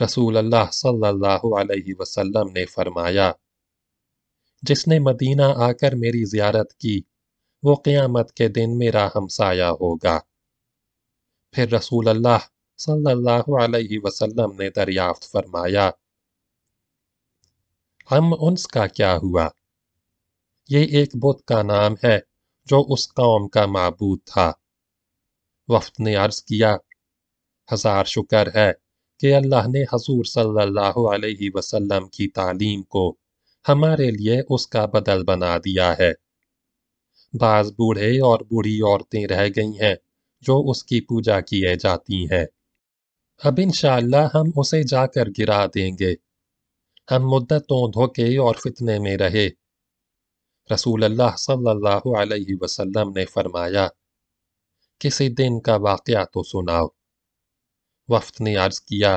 Speaker 1: रसूल अल्लाह सल्लल्लाहु अलैहि वसल्लम ने फरमाया जिसने मदीना आकर मेरी जियारत की वो क़यामत के दिन मेरा हमसाया होगा फिर रसूल अल्लाह सल्लल्लाहु अलैहि वसल्लम ने दरियाफ्त फरमाया हम उनका क्या हुआ ये एक बुद्ध का नाम है जो उस कौम का मबूद था वफ्त ने अर्ज किया हजार शुक्र है कि अल्लाह ने हजूर सल्लल्लाहु अलैहि वसल्लम की तालीम को हमारे लिए उसका बदल बना दिया है बाज बूढ़े और बूढ़ी औरतें रह गई हैं जो उसकी पूजा किए जाती हैं अब इन हम उसे जाकर गिरा देंगे हम मुद्दतों धोखे और फितने में रहे रसूल अल्लाह सल्लल्लाहु अलैहि वसल्लम ने फरमाया किसी दिन का वाकया तो सुनाओ वफ्त ने अर्ज किया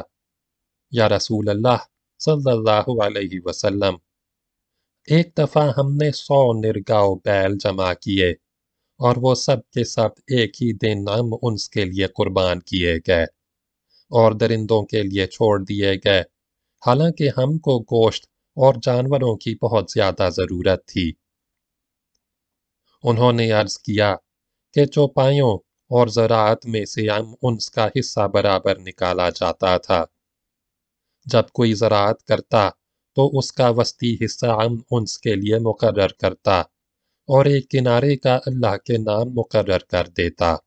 Speaker 1: या रसूल अल्लाह सल्लल्लाहु अलैहि वसल्लम एक दफ़ा हमने सौ निर्गाव बैल जमा किए और वो सब के सब एक ही दिन हम उनके लिए कुर्बान किए गए और दरिंदों के लिए छोड़ दिए गए हालांकि हमको गोश्त और जानवरों की बहुत ज्यादा जरूरत थी उन्होंने अर्ज किया कि चौपाइयों और ज़रात में से उनका हिस्सा बराबर निकाला जाता था जब कोई ज़रात करता तो उसका वस्ती हिस्सा उन्स के लिए मुकर करता और एक किनारे का अल्लाह के नाम मुकर कर देता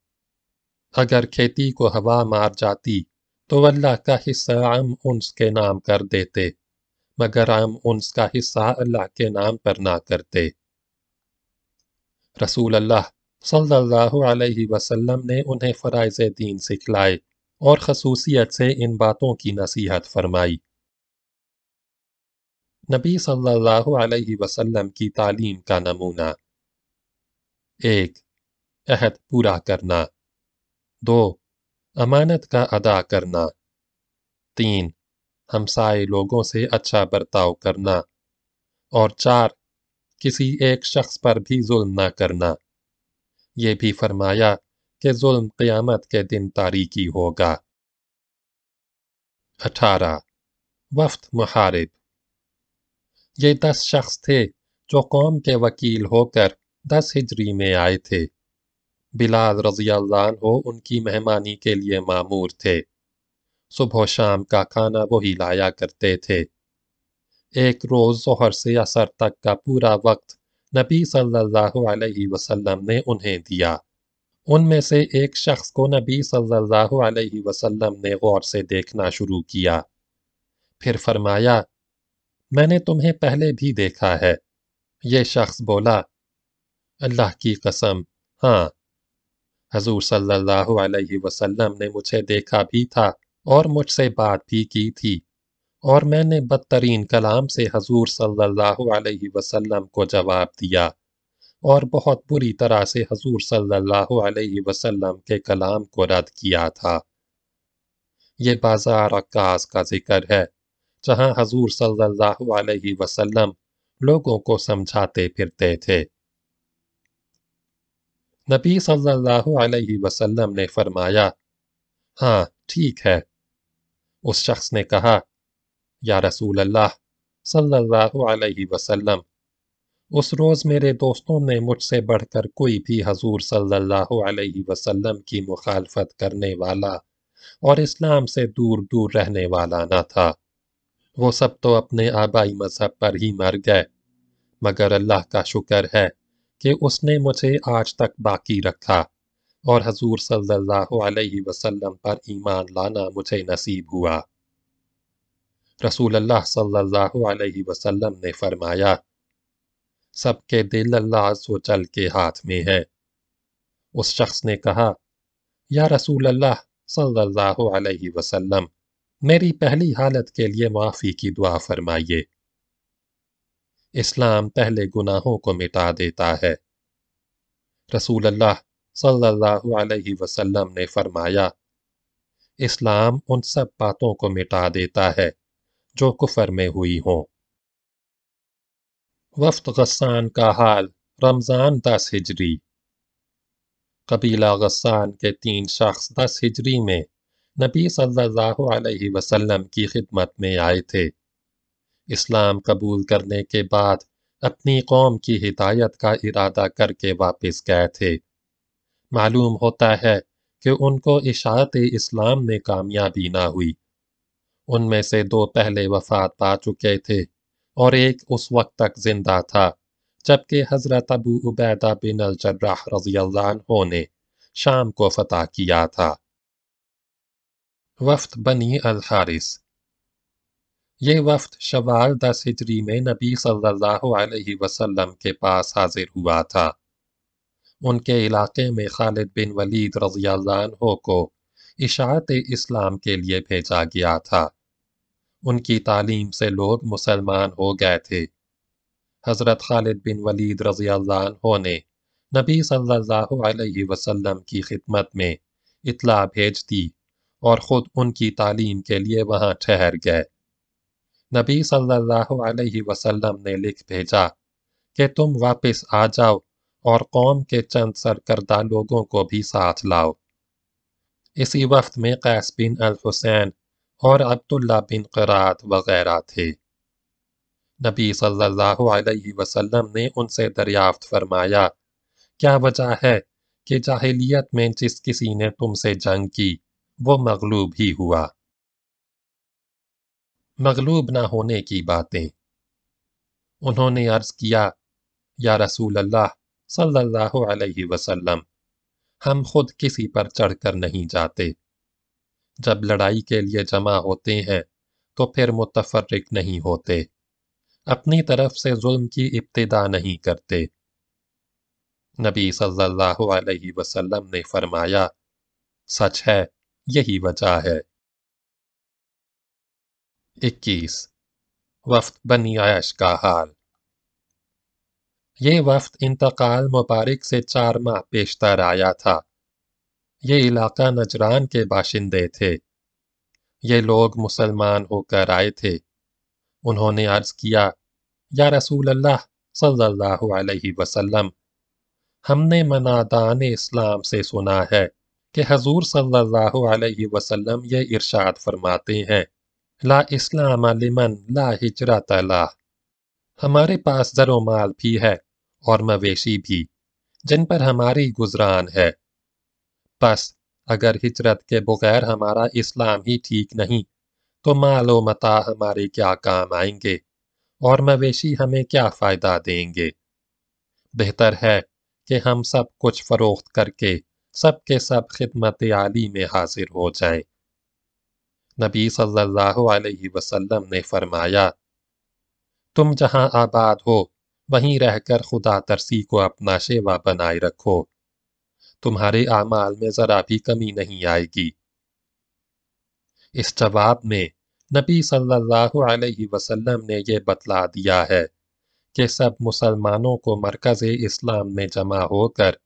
Speaker 1: अगर खेती को हवा मार जाती तो अल्लाह का हिस्सा हम के नाम कर देते मगर हम उनका हिस्सा अल्लाह के नाम पर ना करते रसूल अल्लाह सल्लल्लाहु अलैहि वसल्लम ने उन्हें फ़राइज़ दीन सिखलाए और खसूसियत से इन बातों की नसीहत फरमाई नबी सल्लल्लाहु अलैहि वसल्लम की तालीम का नमूना एक अहद पूरा करना दो अमानत का अदा करना तीन हमसाए लोगों से अच्छा बर्ताव करना और चार किसी एक शख्स पर भी जुल्म न करना यह भी फरमाया कि जुल्म क़यामत के दिन तारीकी होगा अठारह वफ्त मुहारिब ये दस शख्स थे जो कौम के वकील होकर दस हिजरी में आए थे बिलाल रजी हो उनकी मेहमानी के लिए मामूर थे सुबह शाम का खाना वही लाया करते थे एक रोज़ जहर से असर तक का पूरा वक्त नबी सल्लल्लाहु अलैहि वसल्लम ने उन्हें दिया उनमें से एक शख्स को नबी सल्लल्लाहु अलैहि वसल्लम ने गौर से देखना शुरू किया फिर फरमाया मैंने तुम्हें पहले भी देखा है ये शख्स बोला अल्लाह की कसम हाँ हजूर सल्लल्लाहु अलैहि ने मुझे देखा भी था और मुझसे बात भी की थी और मैंने बदतरीन कलाम से हजूर सल्लल्लाहु को जवाब दिया और बहुत बुरी तरह से हजूर सल्लाम के कलाम को रद्द किया था ये बाजार अक्कास का जिक्र है जहाँ हजूर सल्लल्लाहु अलैहि लोगों को समझाते फिरते थे नबी सल्लल्लाहु अलैहि वसल्लम ने फरमाया हाँ ठीक है उस शख्स ने कहा या रसूल अल्लाह सल्लल्लाहु अलैहि वसल्लम उस रोज़ मेरे दोस्तों ने मुझसे बढ़कर कोई भी हजूर सल्लल्लाहु अलैहि वसल्लम की मुखालफत करने वाला और इस्लाम से दूर दूर रहने वाला ना था वो सब तो अपने आबाई मज़हब पर ही मर गए मगर अल्लाह का शुक्र है कि उसने मुझे आज तक बाकी रखा और हजूर सल्लल्लाहु अलैहि वसल्लम पर ईमान लाना मुझे नसीब हुआ रसूल अल्लाह सल्लल्लाहु अलैहि वसल्लम ने फरमाया सबके दिल अल्लाह सो चल के हाथ में है उस शख्स ने कहा या रसूल अल्लाह सल्लल्लाहु अलैहि वसल्लम मेरी पहली हालत के लिए माफ़ी की दुआ फरमाइए इस्लाम पहले गुनाहों को मिटा देता है रसूल अल्लाह सल्लल्लाहु अलैहि वसल्लम ने फरमाया इस्लाम उन सब बातों को मिटा देता है जो कुफर में हुई हों वफ्त गस्सान का हाल रमज़ान दस हिजरी कबीला गस्सान के तीन शख्स दस हिजरी में नबी सल्लल्लाहु अलैहि वसल्लम की खिदमत में आए थे इस्लाम कबूल करने के बाद अपनी कौम की हिदायत का इरादा करके वापस गए थे मालूम होता है कि उनको इशात इस्लाम में कामयाबी ना हुई उनमें से दो पहले वफात पा चुके थे और एक उस वक्त तक जिंदा था जबकि हज़रत अबू उबैदा बिन अलजर्राह रजी अल्लाह ने शाम को फतह किया था वफ्त बनी अल हारिस ये वफ्द शवाल दस हिजरी में नबी सल्लल्लाहु अलैहि वसल्लम के पास हाजिर हुआ था उनके इलाके में खालिद बिन वलीद रजियाल्लाहो को इशात इस्लाम के लिए भेजा गया था उनकी तालीम से लोग मुसलमान हो गए थे हज़रत खालिद बिन वलीद रजियाल्लाहो ने नबी सल्लल्लाहु अलैहि वसल्लम की खिदमत में इतला भेज दी और ख़ुद उनकी तालीम के लिए वहाँ ठहर गए नबी सल्लल्लाहु अलैहि वसल्लम ने लिख भेजा कि तुम वापस आ जाओ और कौम के चंद सरकर्दा लोगों को भी साथ लाओ इसी वक्त में कैस बिन अल हुसैन और अब्दुल्ला बिन करात वगैरह थे नबी सल्लल्लाहु अलैहि वसल्लम ने उनसे दरियाफ्त फरमाया क्या वजह है कि जाहिलियत में जिस किसी ने तुमसे जंग की वो मगलूब ही हुआ मगलूब ना होने की बातें उन्होंने अर्ज किया या रसूल अल्लाह सल्लल्लाहु अलैहि वसल्लम हम खुद किसी पर चढ़कर नहीं जाते जब लड़ाई के लिए जमा होते हैं तो फिर मुतफरक नहीं होते अपनी तरफ से जुल्म की इब्तदा नहीं करते नबी सल्लल्लाहु अलैहि वसल्लम ने फरमाया सच है यही वजह है इक्कीस वफ्त बनी आयश का हाल ये वफ्त इंतकाल मुबारक से चार माह पेशतर आया था ये इलाका नजरान के बाशिंदे थे ये लोग मुसलमान होकर आए थे उन्होंने अर्ज किया या रसूल अल्लाह सल्लल्लाहु अलैहि वसल्लम हमने मनादान इस्लाम से सुना है कि हजूर सल्लल्लाहु अलैहि वसल्लम ये इरशाद फरमाते हैं ला इस्लाम लिमन ला हिजरा तला हमारे पास जरो माल भी है और मवेशी भी जिन पर हमारी गुजरान है बस अगर हिजरत के बगैर हमारा इस्लाम ही ठीक नहीं तो माल व मता हमारे क्या काम आएंगे और मवेशी हमें क्या फ़ायदा देंगे बेहतर है कि हम सब कुछ फ़रोख्त करके सब के सब खिदमत आली में हाजिर हो जाए नबी सल्लल्लाहु अलैहि वसल्लम ने फरमाया तुम जहां आबाद हो वहीं रहकर खुदा तरसी को अपना शेवा बनाए रखो तुम्हारे आमाल में ज़रा भी कमी नहीं आएगी इस जवाब में नबी सल्लल्लाहु अलैहि वसल्लम ने यह बतला दिया है कि सब मुसलमानों को मरकज़ इस्लाम में जमा होकर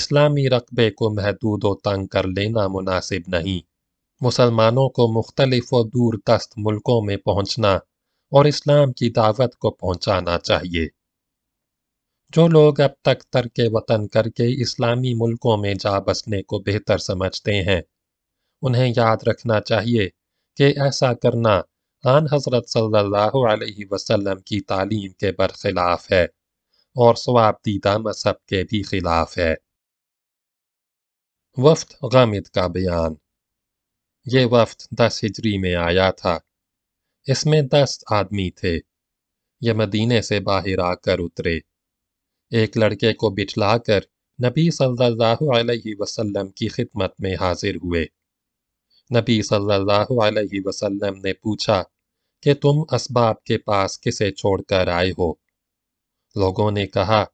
Speaker 1: इस्लामी रकबे को महदूद व तंग कर लेना मुनासिब नहीं मुसलमानों को मुख्तलिफ व दूरदस्त मुल्कों में पहुंचना और इस्लाम की दावत को पहुंचाना चाहिए जो लोग अब तक तर्क वतन करके इस्लामी मुल्कों में जा बसने को बेहतर समझते हैं उन्हें याद रखना चाहिए कि ऐसा करना आन हज़रत सल्लल्लाहु अलैहि वसल्लम की तालीम के बरखिलाफ है और स्वाब दीदा मसहब के भी खिलाफ है वफ्त गामिद का बयान ये वफ्त दस हिजरी में आया था इसमें दस आदमी थे ये मदीने से बाहर आकर उतरे एक लड़के को बिठला कर नबी सल्लल्लाहु अलैहि वसल्लम की खिदमत में हाजिर हुए नबी सल्लल्लाहु अलैहि वसल्लम ने पूछा कि तुम असबाब के पास किसे छोड़ कर आए हो लोगों ने कहा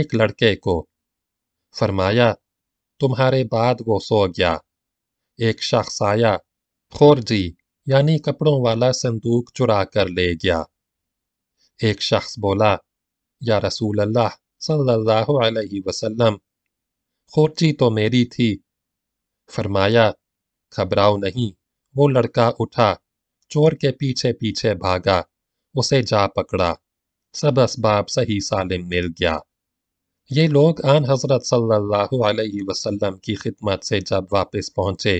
Speaker 1: एक लड़के को फरमाया तुम्हारे बाद वो सो गया एक शख्स आया खोरजी यानी कपड़ों वाला संदूक चुरा कर ले गया एक शख्स बोला या रसूल अल्लाह सल्लल्लाहु अलैहि वसल्लम खोरची तो मेरी थी फरमाया घबराओ नहीं वो लड़का उठा चोर के पीछे पीछे भागा उसे जा पकड़ा सब असबाब सही सालिम मिल गया ये लोग आन हज़रत सल्लल्लाहु अलैहि वसल्लम की खिदमत से जब वापस पहुँचे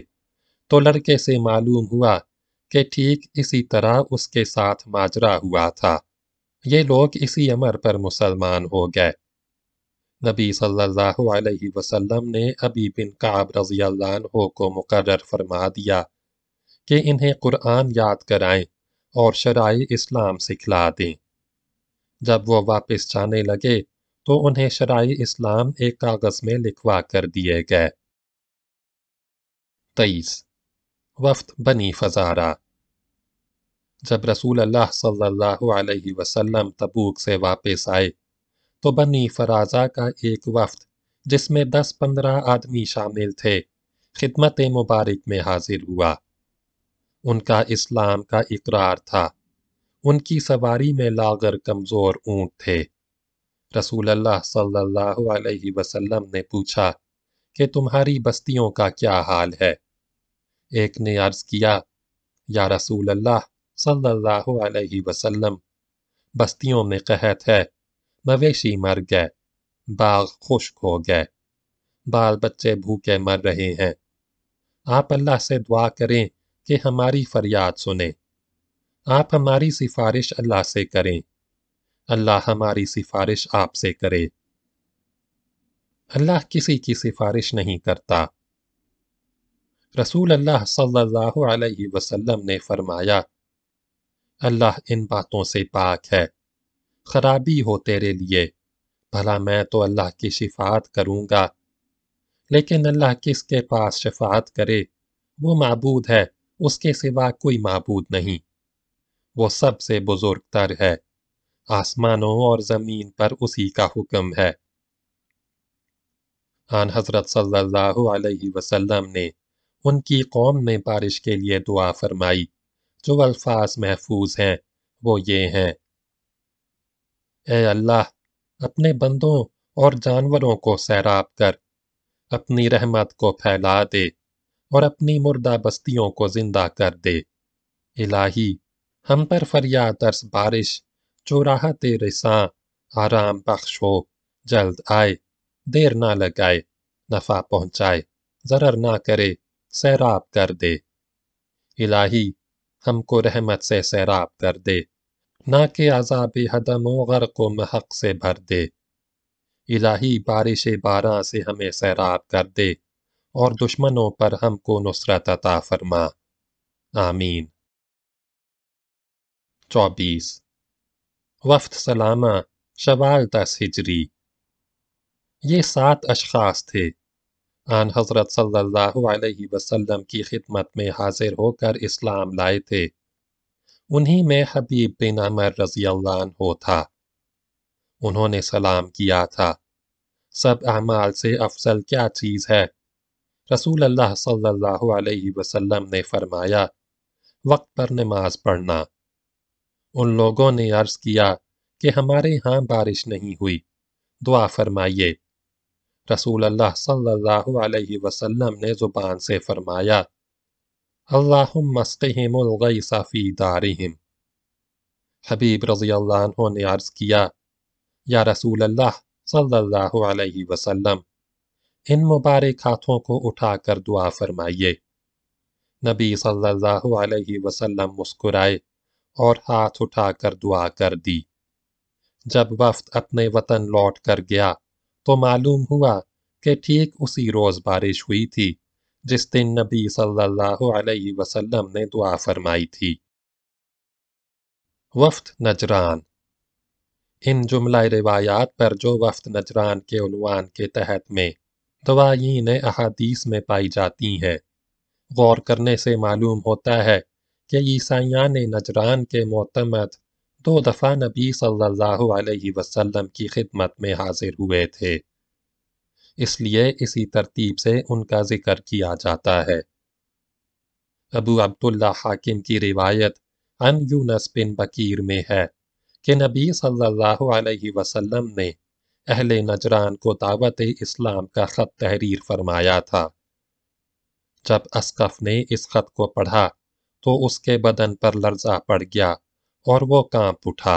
Speaker 1: तो लड़के से मालूम हुआ कि ठीक इसी तरह उसके साथ माजरा हुआ था ये लोग इसी अमर पर मुसलमान हो गए नबी सल्लल्लाहु अलैहि वसल्लम ने अभी बिन काब रजी अल्लाह को मुकर्र फरमा दिया कि इन्हें कुरान याद कराएं और शराय इस्लाम सिखला दें जब वो वापस जाने लगे तो उन्हें शराय इस्लाम एक कागज़ में लिखवा कर दिए गए तेईस वफ्त बनी फजारा जब रसूल अल्लाह सल्लल्लाहु अलैहि वसल्लम तबूक से वापस आए तो बनी फराजा का एक वफ्त जिसमें दस पंद्रह आदमी शामिल थे खिदमत मुबारक में हाजिर हुआ उनका इस्लाम का इकरार था उनकी सवारी में लागर कमज़ोर ऊँट थे रसूलल्लाह सल्लल्लाहु अलैहि ने पूछा कि तुम्हारी बस्तियों का क्या हाल है एक ने अर्ज किया या रसूल अल्लाह सल्लल्लाहु बस्तियों में कहत है मवेशी मर गए बाग खुश्क हो गए बाल बच्चे भूखे मर रहे हैं आप अल्लाह से दुआ करें कि हमारी फरियाद सुने आप हमारी सिफारिश अल्लाह से करें अल्लाह हमारी सिफारिश आपसे करे अल्लाह किसी की सिफारिश नहीं करता रसूल अल्लाह सल्लल्लाहु अलैहि वसल्लम ने फरमाया अल्लाह इन बातों से पाक है खराबी हो तेरे लिए भला मैं तो अल्लाह की शिफात करूंगा लेकिन अल्लाह किसके पास शिफात करे वो मबूद है उसके सिवा कोई मबूद नहीं वो सबसे बुजुर्ग तर है आसमानों और ज़मीन पर उसी का हुक्म है आन हज़रत सल्लल्लाहु अलैहि वसल्लम ने उनकी कौम में बारिश के लिए दुआ फरमाई जो अल्फाज महफूज हैं वो ये हैं ए अल्लाह अपने बंदों और जानवरों को सैराब कर अपनी रहमत को फैला दे और अपनी मुर्दा बस्तियों को जिंदा कर दे इलाही हम पर फरियाद अर्स बारिश चौराहा तेरे सा आराम बख्श हो जल्द आए देर ना लगाए नफा पहुंचाए जरर ना करे सैराब कर दे इलाही हमको रहमत से सैराब कर दे ना के अजाब हदम गर को महक से भर दे इलाही बारिश बारा से हमें सैराब कर दे और दुश्मनों पर हमको नुसरत अता फरमा आमीन चौबीस वफ्त सलामा शवाल दस हिजरी ये सात अशखास थे आन हज़रत सल्लल्लाहु अलैहि वसल्लम की खिदमत में हाजिर होकर इस्लाम लाए थे उन्हीं में हबीब बिन अमर रजी हो था उन्होंने सलाम किया था सब अमाल से अफजल क्या चीज़ है रसूल अल्लाह सल्लल्लाहु अलैहि वसल्लम ने फरमाया वक्त पर नमाज पढ़ना उन लोगों ने अर्ज किया कि हमारे यहाँ बारिश नहीं हुई दुआ फरमाइए रसूल अल्लाह सल्लल्लाहु अलैहि वसल्लम ने ज़ुबान से फरमाया अल्लाहमस्फ़ी दारिम हबीब रज़ी अल्लाह ने अर्ज़ किया या रसूल अल्लाह सल्लल्लाहु अलैहि वसल्लम इन मुबारक हाथों को कर दुआ फरमाइए नबी सल्लल्लाहु अलैहि वसल्लम मुस्कुराए और हाथ उठाकर दुआ कर दी जब वफ्त अपने वतन लौट कर गया तो मालूम हुआ कि ठीक उसी रोज़ बारिश हुई थी जिस दिन नबी सल्लल्लाहु अलैहि वसल्लम ने दुआ फरमाई थी वफ्त नजरान इन जुमला रिवायात पर जो वफ्त नजरान के उनवान के तहत में दवाइन अहादीस में पाई जाती हैं गौर करने से मालूम होता है कि ईसाइयान नजरान के मोतमद दो दफ़ा नबी सल्लल्लाहु अलैहि वसल्लम की खिदमत में हाजिर हुए थे इसलिए इसी तरतीब से उनका ज़िक्र किया जाता है अबू अब्दुल्ला हाकिम की रिवायत अन यूनस बिन बकीर में है कि नबी सल्लल्लाहु अलैहि वसल्लम ने अहले नजरान को दावत इस्लाम का ख़त तहरीर फरमाया था जब असकफ़ ने इस ख़त को पढ़ा तो उसके बदन पर लर्जा पड़ गया और वो कांप उठा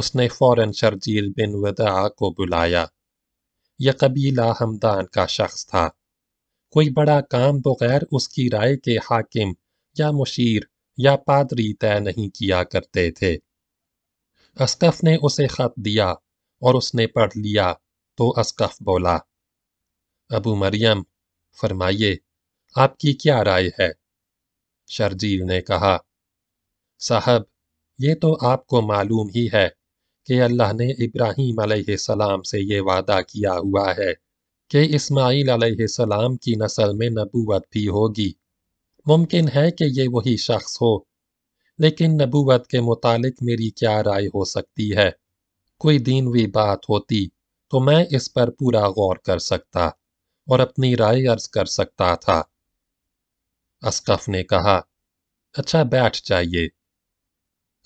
Speaker 1: उसने फौरन शर्जील बिन वदा को बुलाया यह कबीला हमदान का शख्स था कोई बड़ा काम बगैर उसकी राय के हाकिम या मुशीर या पादरी तय नहीं किया करते थे अस्कफ ने उसे खत दिया और उसने पढ़ लिया तो असकफ बोला अबू मरियम फरमाइए आपकी क्या राय है शर्जील ने कहा साहब ये तो आपको मालूम ही है कि अल्लाह ने इब्राहीम सलाम से ये वादा किया हुआ है कि इस्माईल सलाम की नस्ल में नबूवत भी होगी मुमकिन है कि ये वही शख्स हो लेकिन नबूवत के मुतालिक मेरी क्या राय हो सकती है कोई दीनवी बात होती तो मैं इस पर पूरा गौर कर सकता और अपनी राय अर्ज कर सकता था असकफ ने कहा अच्छा बैठ जाइए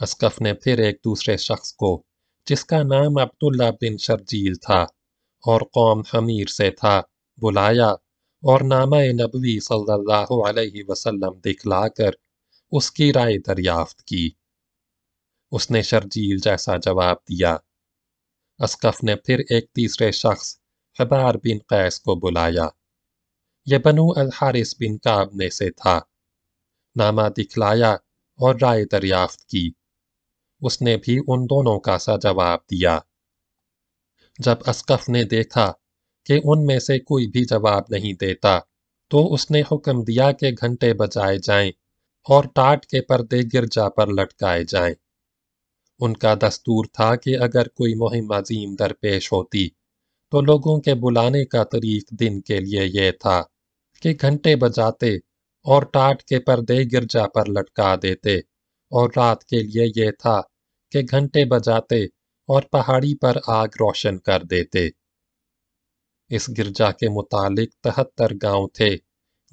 Speaker 1: असकफ ने फिर एक दूसरे शख्स को जिसका नाम अब्दुल्ला बिन शर्जील था और कौम हमीर से था बुलाया और नामा नबी सल्लल्लाहु अलैहि वसल्लम दिखलाकर उसकी राय दरियाफ्त की उसने शर्जील जैसा जवाब दिया असकफ ने फिर एक तीसरे शख्स हबार बिन कैस को बुलाया यह बनु अल हारिस बिन काब ने से था नामा दिखलाया और राय दरियाफ्त की उसने भी उन दोनों का सा जवाब दिया जब असकफ ने देखा कि उनमें से कोई भी जवाब नहीं देता तो उसने हुक्म दिया कि घंटे बजाए जाए और टाट के पर्दे गिरजा पर लटकाए जाए उनका दस्तूर था कि अगर कोई मुहिम अजीम दरपेश होती तो लोगों के बुलाने का तरीक दिन के लिए यह था कि घंटे बजाते और टाट के पर्दे गिरजा पर लटका देते और रात के लिए यह था कि घंटे बजाते और पहाड़ी पर आग रोशन कर देते इस गिरजा के मुतालिक तहत्तर गांव थे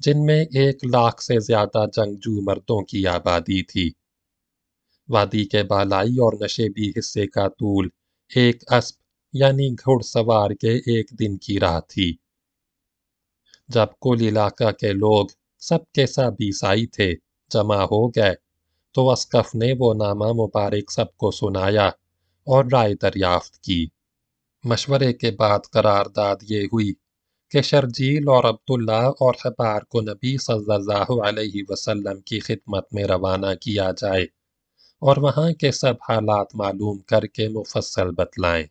Speaker 1: जिनमें एक लाख से ज्यादा जंगजू मर्दों की आबादी थी वादी के बालाई और नशेबी हिस्से का तूल एक अस्प यानी घुड़सवार के एक दिन की राह थी जब कुल इलाका के लोग सब के सब ईसाई थे जमा हो गए तो असकफ ने वो नामा मुबारक सबको सुनाया और राय दरियाफ्त की मशवरे के बाद करारदाद ये हुई कि शर्जील और अब्दुल्ला और हबार को नबी सल्लल्लाहु अलैहि वसल्लम की खिदमत में रवाना किया जाए और वहाँ के सब हालात मालूम करके मुफसल बतलाएं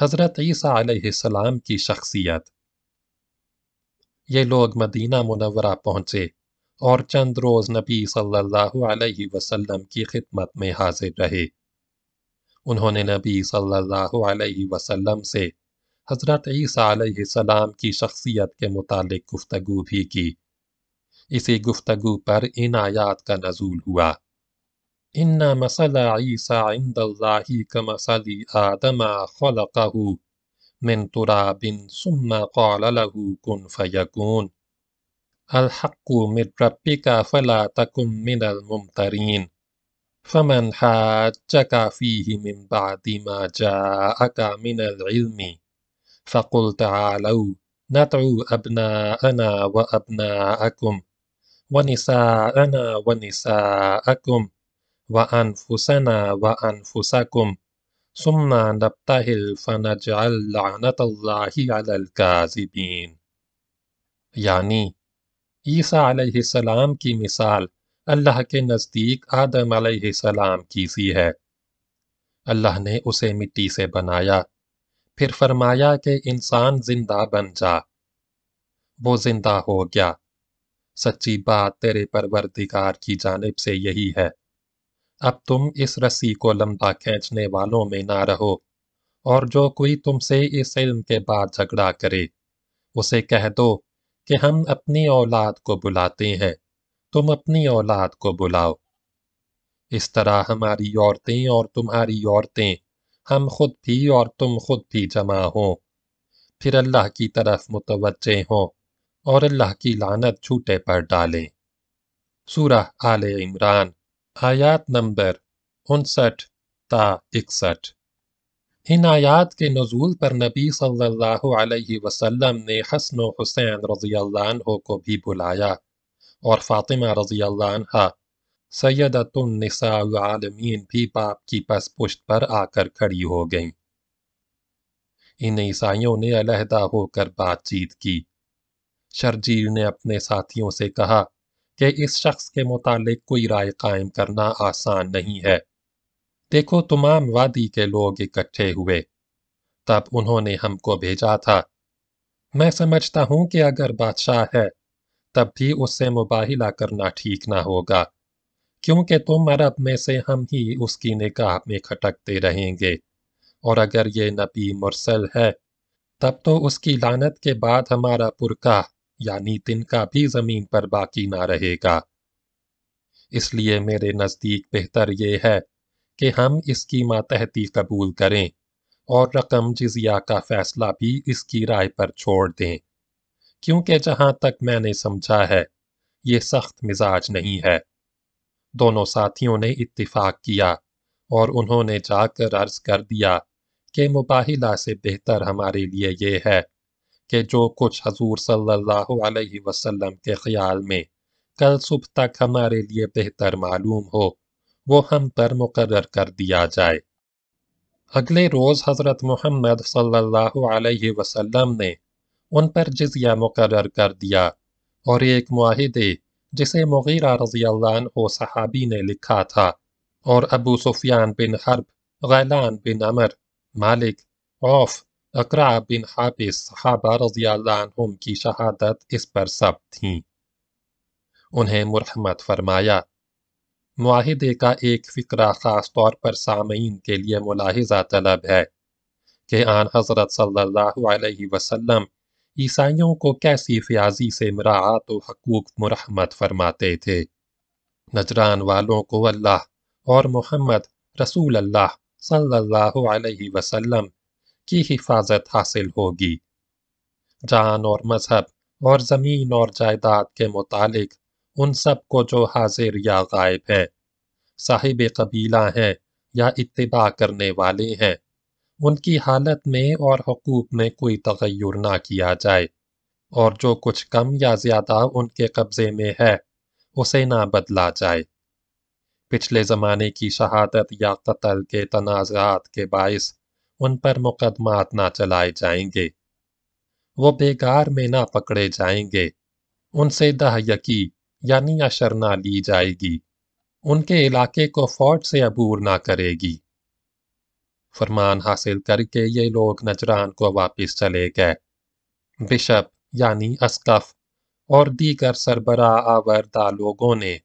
Speaker 1: हज़रत ईसा सलाम की शख्सियत ये लोग मदीना मुनवरा पहुँचे और चंद रोज़ नबी सल्लल्लाहु अलैहि वसल्लम की खिदमत में हाजिर रहे उन्होंने नबी सल्लल्लाहु अलैहि वसल्लम से हज़रत ईसा सलाम की शख्सियत के मुतालिक गुफ्तगु भी की इसी गुफ्तगु पर इन आयात का नजूल हुआ इन्ना मसल ईसा इंदल्लाही का मसली आदमा खलकहू من تراب ثم قال له كن فيكون الحق من ربك فلا تكن من الممترين فمن حاجك فيه من بعد ما جاءك من العلم فقل تعالوا ندعو أبناءنا وأبناءكم ونساءنا ونساءكم وأنفسنا وأنفسكم सुम्मा नबतहिल फ़नजल लानतल्लाहि अलल काज़िबीन यानी ईसा अलैहिस्सलाम की मिसाल अल्लाह के नज़दीक आदम अलैहिस्सलाम की सी है अल्लाह ने उसे मिट्टी से बनाया फिर फरमाया कि इंसान जिंदा बन जा वो जिंदा हो गया सच्ची बात तेरे परवरदिगार की जानब से यही है अब तुम इस रस्सी को लंबा खींचने वालों में ना रहो और जो कोई तुमसे इस इल्म के बाद झगड़ा करे उसे कह दो कि हम अपनी औलाद को बुलाते हैं तुम अपनी औलाद को बुलाओ इस तरह हमारी औरतें और तुम्हारी औरतें हम खुद भी और तुम खुद भी जमा हो फिर अल्लाह की तरफ मुतवजे हों और अल्लाह की लानत झूठे पर डालें सूरह आल इमरान आयात नंबर उनसठ ता इकसठ इन आयात के नज़ूल पर नबी सल्लल्लाहु अलैहि वसल्लम ने हसन व हुसैन रज़ी अल्लाह को भी बुलाया और फ़ातिमा रज़ी अल्लाह सैदतुलनिसाआलमीन भी बाप की पस पुश्त पर आकर खड़ी हो गई इन ईसाइयों ने अलहदा होकर बातचीत की शर्जील ने अपने साथियों से कहा कि इस शख्स के मुतालिक कोई राय कायम करना आसान नहीं है देखो तमाम वादी के लोग इकट्ठे हुए तब उन्होंने हमको भेजा था मैं समझता हूं कि अगर बादशाह है तब भी उससे मुबाहिला करना ठीक ना होगा क्योंकि तुम अरब में से हम ही उसकी निकाह में खटकते रहेंगे और अगर ये नबी मुरसल है तब तो उसकी लानत के बाद हमारा पुरका यानी तिनका भी जमीन पर बाकी ना रहेगा इसलिए मेरे नज़दीक बेहतर यह है कि हम इसकी मातहती कबूल करें और रकम जिजिया का फैसला भी इसकी राय पर छोड़ दें क्योंकि जहां तक मैंने समझा है यह सख्त मिजाज नहीं है दोनों साथियों ने इत्तेफाक किया और उन्होंने जाकर अर्ज कर दिया कि मुबाहिला से बेहतर हमारे लिए यह है कि जो कुछ हजूर सल्लल्लाहु वसलम के ख्याल में कल सुबह तक हमारे लिए बेहतर मालूम हो वो हम पर मुकर कर दिया जाए अगले रोज़ हज़रत मोहम्मद सल्लाम ने उन पर जजिया मुकर कर दिया और एक माहे जिसे मुगीरा रजी हो सहाबी ने लिखा था और अबू सुफियान बिन हरब गैलान बिन अमर मालिक औफ अकरा बिन हाबिस सहाबा रजी عنهم की शहादत इस पर सब थी उन्हें मुरहमत फरमाया माहिदे का एक फ़िक्रा ख़ास तौर पर सामीन के लिए मुलाहजा तलब है कि आन हज़रत सल्लल्लाहु अलैहि वसल्लम ईसाइयों को कैसी फयाजी से मराहत हकूक मुरहमत फरमाते थे नजरान वालों को अल्लाह और मोहम्मद रसूल अल्लाह सल्लल्लाहु अलैहि वसल्लम की हिफाजत हासिल होगी जान और मजहब और ज़मीन और जायदाद के मुतालिक उन सब को जो हाजिर या गायब हैं साहिब कबीला हैं या इतबा करने वाले हैं उनकी हालत में और हकूक़ में कोई तगैर ना किया जाए और जो कुछ कम या ज़्यादा उनके कब्ज़े में है उसे ना बदला जाए पिछले ज़माने की शहादत या कत्ल के तनाज़ात के बायस उन पर मुकदमात ना चलाए जाएंगे वो बेगार में ना पकड़े जाएंगे उनसे दहयकी यानी अशर ना ली जाएगी उनके इलाके को फौज से अबूर ना करेगी फरमान हासिल करके ये लोग नजरान को वापस चले गए बिशप यानी असकफ और दीगर सरबरा आवरदा लोगों ने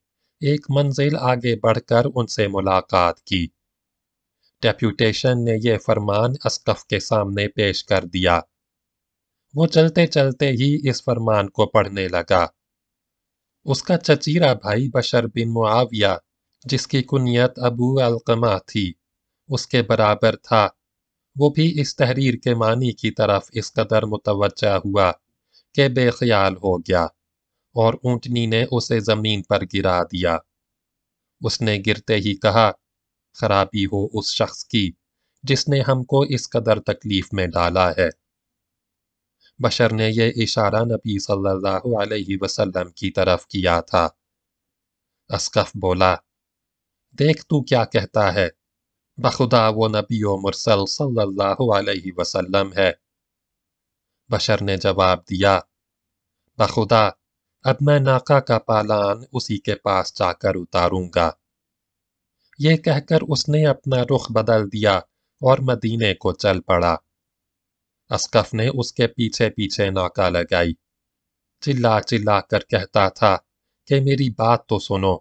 Speaker 1: एक मंजिल आगे बढ़कर उनसे मुलाकात की डेप्यूटेशन ने यह फरमान असकफ के सामने पेश कर दिया वो चलते चलते ही इस फरमान को पढ़ने लगा उसका चचीरा भाई बशर बिन मुआविया जिसकी कुनियत अबू अलकमा थी उसके बराबर था वो भी इस तहरीर के मानी की तरफ इस कदर मुतवज्जा हुआ कि बेख्याल हो गया और ऊंटनी ने उसे ज़मीन पर गिरा दिया उसने गिरते ही कहा खराबी हो उस शख्स की जिसने हमको इस कदर तकलीफ में डाला है बशर ने यह इशारा नबी सल्लल्लाहु अलैहि वसल्लम की तरफ किया था अस्कफ बोला देख तू क्या कहता है बखुदा वो नबी मुरसल सल्लल्लाहु अलैहि वसल्लम है बशर ने जवाब दिया बखुदा अब मैं नाका का पालान उसी के पास जाकर उतारूंगा यह कहकर उसने अपना रुख बदल दिया और मदीने को चल पड़ा असकफ ने उसके पीछे पीछे नाका लगाई चिल्ला चिल्ला कर कहता था कि मेरी बात तो सुनो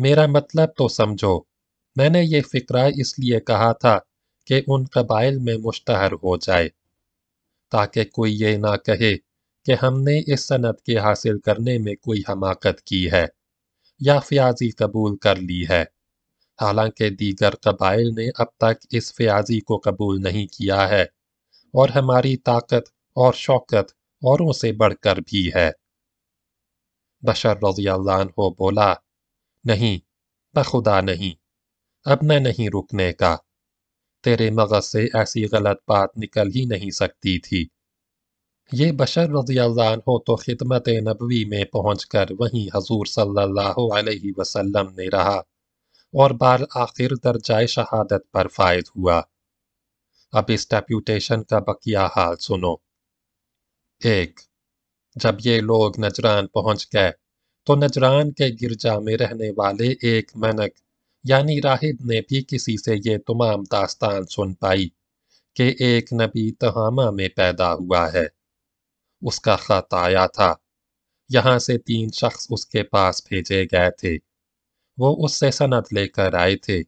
Speaker 1: मेरा मतलब तो समझो मैंने ये फिक्रा इसलिए कहा था कि उन कबाइल में मुश्तहर हो जाए ताकि कोई ये ना कहे कि हमने इस सनत के हासिल करने में कोई हमाकत की है या फ्याजी कबूल कर ली है हालांकि दीगर कबाइल ने अब तक इस फयाजी को कबूल नहीं किया है और हमारी ताकत और शौकत औरों से बढ़कर भी है बशर हो बोला नहीं बखुदा नहीं अब मैं नहीं रुकने का तेरे मगज से ऐसी गलत बात निकल ही नहीं सकती थी ये बशर हो तो खिदमत नबवी में पहुँच कर वहीं हजूर सल्लल्लाहु अलैहि वसल्लम ने रहा और बाल आखिर दर्जाए शहादत पर फायद हुआ अब इस डेप्यूटेशन का बकिया हाल सुनो एक जब ये लोग नजरान पहुंच गए तो नजरान के गिरजा में रहने वाले एक मनक यानी राहिब ने भी किसी से ये तमाम दास्तान सुन पाई कि एक नबी तहामा में पैदा हुआ है उसका खत आया था यहां से तीन शख्स उसके पास भेजे गए थे वो उससे सनत लेकर आए थे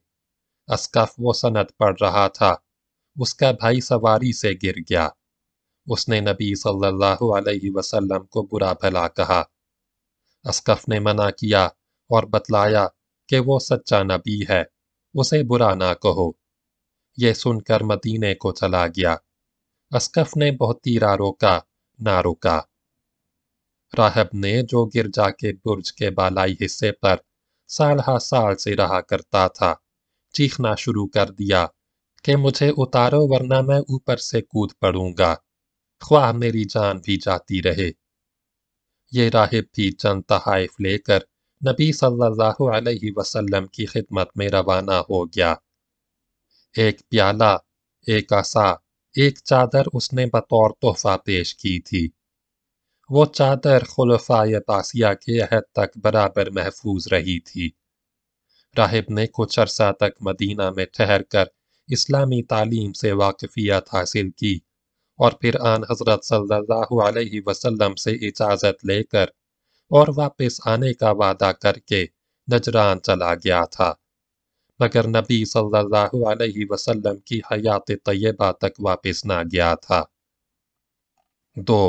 Speaker 1: असकफ वो सनत पढ़ रहा था उसका भाई सवारी से गिर गया उसने नबी सल्लल्लाहु अलैहि वसल्लम को बुरा भला कहा असकफ ने मना किया और बतलाया कि वो सच्चा नबी है उसे बुरा ना कहो यह सुनकर मदीने को चला गया अस्कफ ने बहुत तीरा रोका ना रोका राहब ने जो गिरजा के बुर्ज के बालाई हिस्से पर साल हा साल से रहा करता था चीखना शुरू कर दिया कि मुझे उतारो वरना मैं ऊपर से कूद पड़ूंगा ख्वाह मेरी जान भी जाती रहे ये राहिब भी चंद तहाइफ लेकर नबी सल्लल्लाहु अलैहि वसल्लम की खिदमत में रवाना हो गया एक प्याला एक आसा एक चादर उसने बतौर तोहफा पेश की थी वो चादर खुलफाय बासिया के अहद तक बराबर महफूज रही थी राहिब ने कुछ अरसा तक मदीना में ठहर कर इस्लामी तालीम से वाकफियत हासिल की और फिर आन हजरत सल्लल्लाहु अलैहि वसल्लम से इजाज़त लेकर और वापस आने का वादा करके नजरान चला गया था मगर नबी सल्लल्लाहु अलैहि वसल्लम की हयात तय्यबा तक वापस ना गया था दो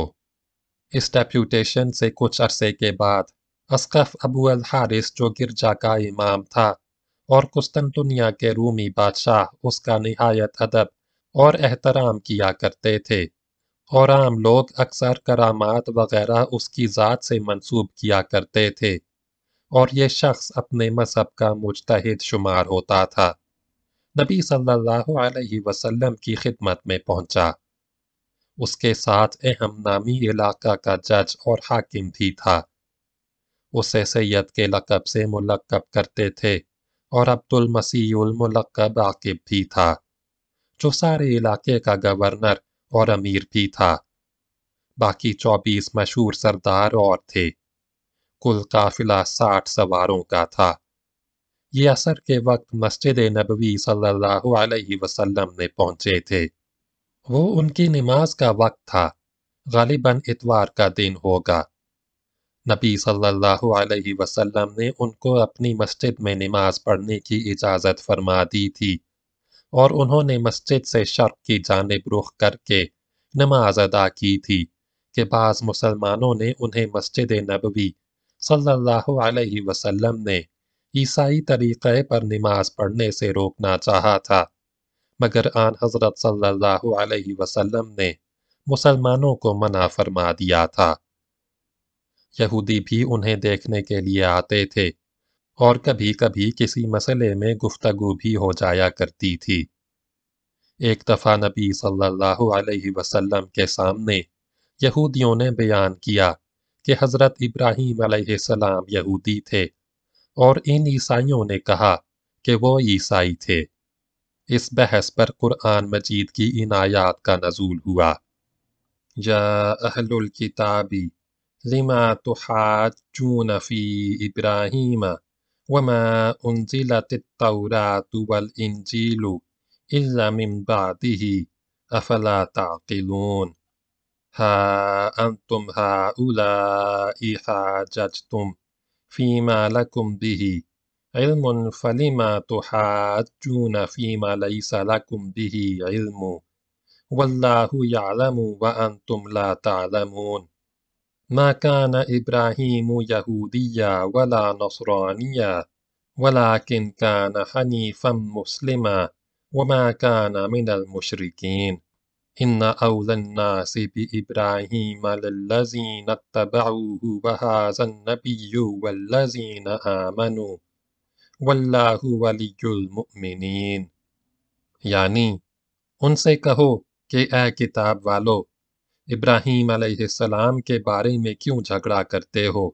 Speaker 1: इस डेप्यूटेशन से कुछ अरसे के बाद असकफ अबू अल हारिस जो गिरजा का इमाम था और कुस्तनतुनिया के रूमी बादशाह उसका नहायत अदब और एहतराम किया करते थे और आम लोग अक्सर करामात वगैरह उसकी ज़ात से मंसूब किया करते थे और ये शख्स अपने मज़हब का मुजतहद शुमार होता था नबी सल्लल्लाहु अलैहि वसल्लम की खिदमत में पहुंचा उसके साथ अहम नामी इलाका का जज और हाकिम भी था उसे सैयद के लकब से मुलकब करते थे और अब्दुल मसीहुल मुलकब आकिब भी था जो सारे इलाके का गवर्नर और अमीर भी था बाकी चौबीस मशहूर सरदार और थे कुल काफिला साठ सवारों का था ये असर के वक्त मस्जिद नबवी सल्लल्लाहु अलैहि वसल्लम ने पहुंचे थे वो उनकी नमाज का वक्त था गालिबा इतवार का दिन होगा नबी सल्लल्लाहु अलैहि वसल्लम ने उनको अपनी मस्जिद में नमाज पढ़ने की इजाज़त फरमा दी थी और उन्होंने मस्जिद से शर्क की जानब रुख करके नमाज अदा की थी कि बाज़ मुसलमानों ने उन्हें मस्जिद नबवी सल्लल्लाहु अलैहि वसल्लम ने ईसाई तरीक़े पर नमाज पढ़ने से रोकना चाहा था मगर आन हज़रत सल्लल्लाहु अलैहि वसल्लम ने मुसलमानों को मना फरमा दिया था यहूदी भी उन्हें देखने के लिए आते थे और कभी कभी किसी मसले में गुफ्तगु भी हो जाया करती थी एक दफ़ा नबी सल्लल्लाहु अलैहि वसल्लम के सामने यहूदियों ने बयान किया कि हज़रत इब्राहीम अलैहिस्सलाम यहूदी थे और इन ईसाइयों ने कहा कि वो ईसाई थे اس بحث پر قران مجید کی ان آیات کا نزول ہوا یا اهل الكتاب لما تحاجون في ابراهيم وما انزلت التوراة والانجيل الا من بعده افلا تعقلون ها انتم هؤلاء حاججتم فيما لكم به علم فلما تحاجون فيما ليس لكم به علم والله يعلم وأنتم لا تعلمون ما كان إبراهيم يهوديا ولا نصرانيا ولكن كان حنيفا مسلما وما كان من المشركين إن أولى الناس بإبراهيم للذين اتبعوه وهذا النبي والذين آمنوا वल्लामिन यानी उनसे कहो कि ए किताब वालो इब्राहिम सलाम के बारे में क्यों झगड़ा करते हो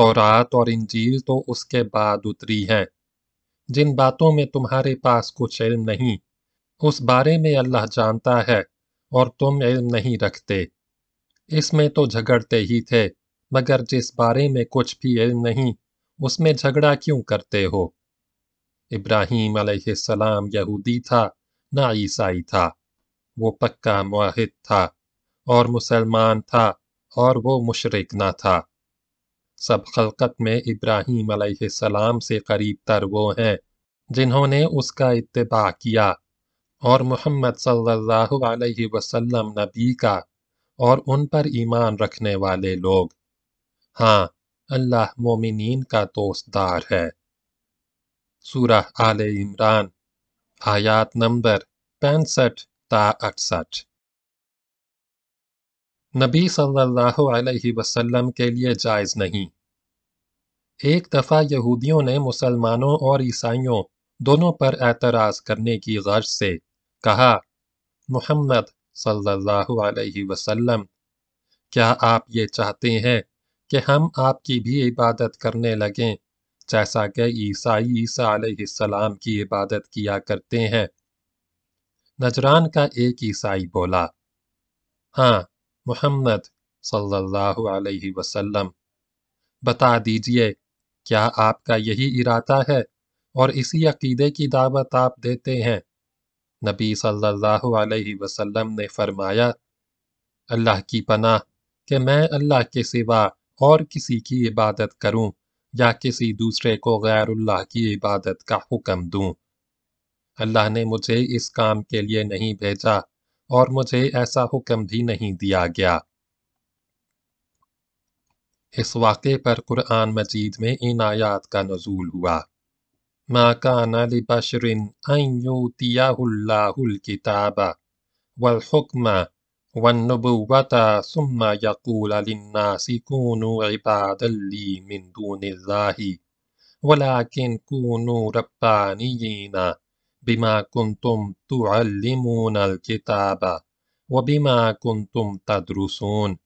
Speaker 1: तौरात और इंजील तो उसके बाद उतरी हैं जिन बातों में तुम्हारे पास कुछ इल्म नहीं उस बारे में अल्लाह जानता है और तुम इल्म नहीं रखते इसमें तो झगड़ते ही थे मगर जिस बारे में कुछ भी इल्म नहीं उसमें झगड़ा क्यों करते हो इब्राहिम सलाम यहूदी था ना ईसाई था वो पक्का मुहिद था और मुसलमान था और वो मुशरिक ना था सब खलकत में इब्राहिम सलाम से करीब तर वो हैं जिन्होंने उसका इत्तबा किया और मोहम्मद सल्लल्लाहु अलैहि वसल्लम नबी का और उन पर ईमान रखने वाले लोग हाँ अल्लाह मोमिनीन का दोस्तार है सूरा आल इमरान आयात नंबर पैंसठ ता अड़सठ नबी सल्लल्लाहु अलैहि वसल्लम के लिए जायज़ नहीं एक दफ़ा यहूदियों ने मुसलमानों और ईसाइयों दोनों पर एतराज़ करने की गर्ज से कहा मोहम्मद सल्लल्लाहु अलैहि वसल्लम क्या आप ये चाहते हैं कि हम आपकी भी इबादत करने लगें जैसा कि ईसाई ईसा सलाम की इबादत किया करते हैं नजरान का एक ईसाई बोला हाँ मोहम्मद सल्लल्लाहु अलैहि वसल्लम बता दीजिए क्या आपका यही इरादा है और इसी अकीदे की दावत आप देते हैं नबी सल्लल्लाहु अलैहि वसल्लम ने फरमाया अल्लाह की पनाह कि मैं अल्लाह के सिवा और किसी की इबादत करूं या किसी दूसरे को अल्लाह की इबादत का हुक्म दूं अल्लाह ने मुझे इस काम के लिए नहीं भेजा और मुझे ऐसा हुक्म भी नहीं दिया गया इस वाक़े पर कुरान मजीद में इन आयात का नजूल हुआ मा काना लिबशरिन अन किताबा वल हुक्मा والنبوة ثم يقول للناس كونوا عبادا لي من دون الله ولكن كونوا ربانيين بما كنتم تعلمون الكتاب وبما كنتم تدرسون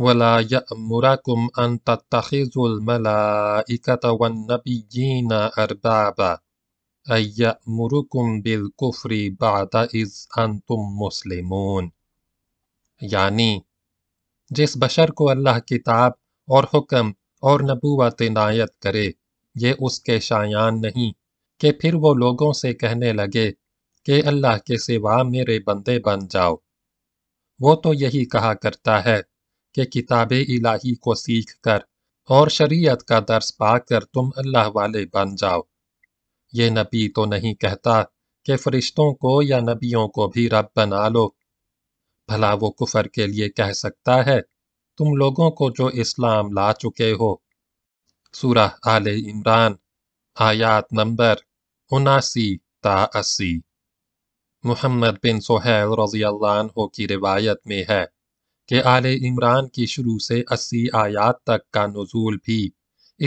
Speaker 1: ولا يأمركم أن تتخذوا الملائكة والنبيين أربابا أي يأمركم بالكفر بعد إذ أنتم مسلمون यानी जिस बशर को अल्लाह किताब और हुक्म और नबूवत इनायत करे ये उसके शायान नहीं कि फिर वो लोगों से कहने लगे कि अल्लाह के सिवा मेरे बंदे बन जाओ वो तो यही कहा करता है कि किताब इलाही को सीख कर और शरीयत का दर्स पाकर तुम अल्लाह वाले बन जाओ ये नबी तो नहीं कहता कि फरिश्तों को या नबियों को भी रब बना लो भला वो कुफर के लिए कह सकता है तुम लोगों को जो इस्लाम ला चुके हो सूरह आल इमरान आयात नंबर उनासी ता अस्सी मोहम्मद बिन सोहेल रजी हो की रिवायत में है कि आल इमरान की शुरू से अस्सी आयात तक का नजूल भी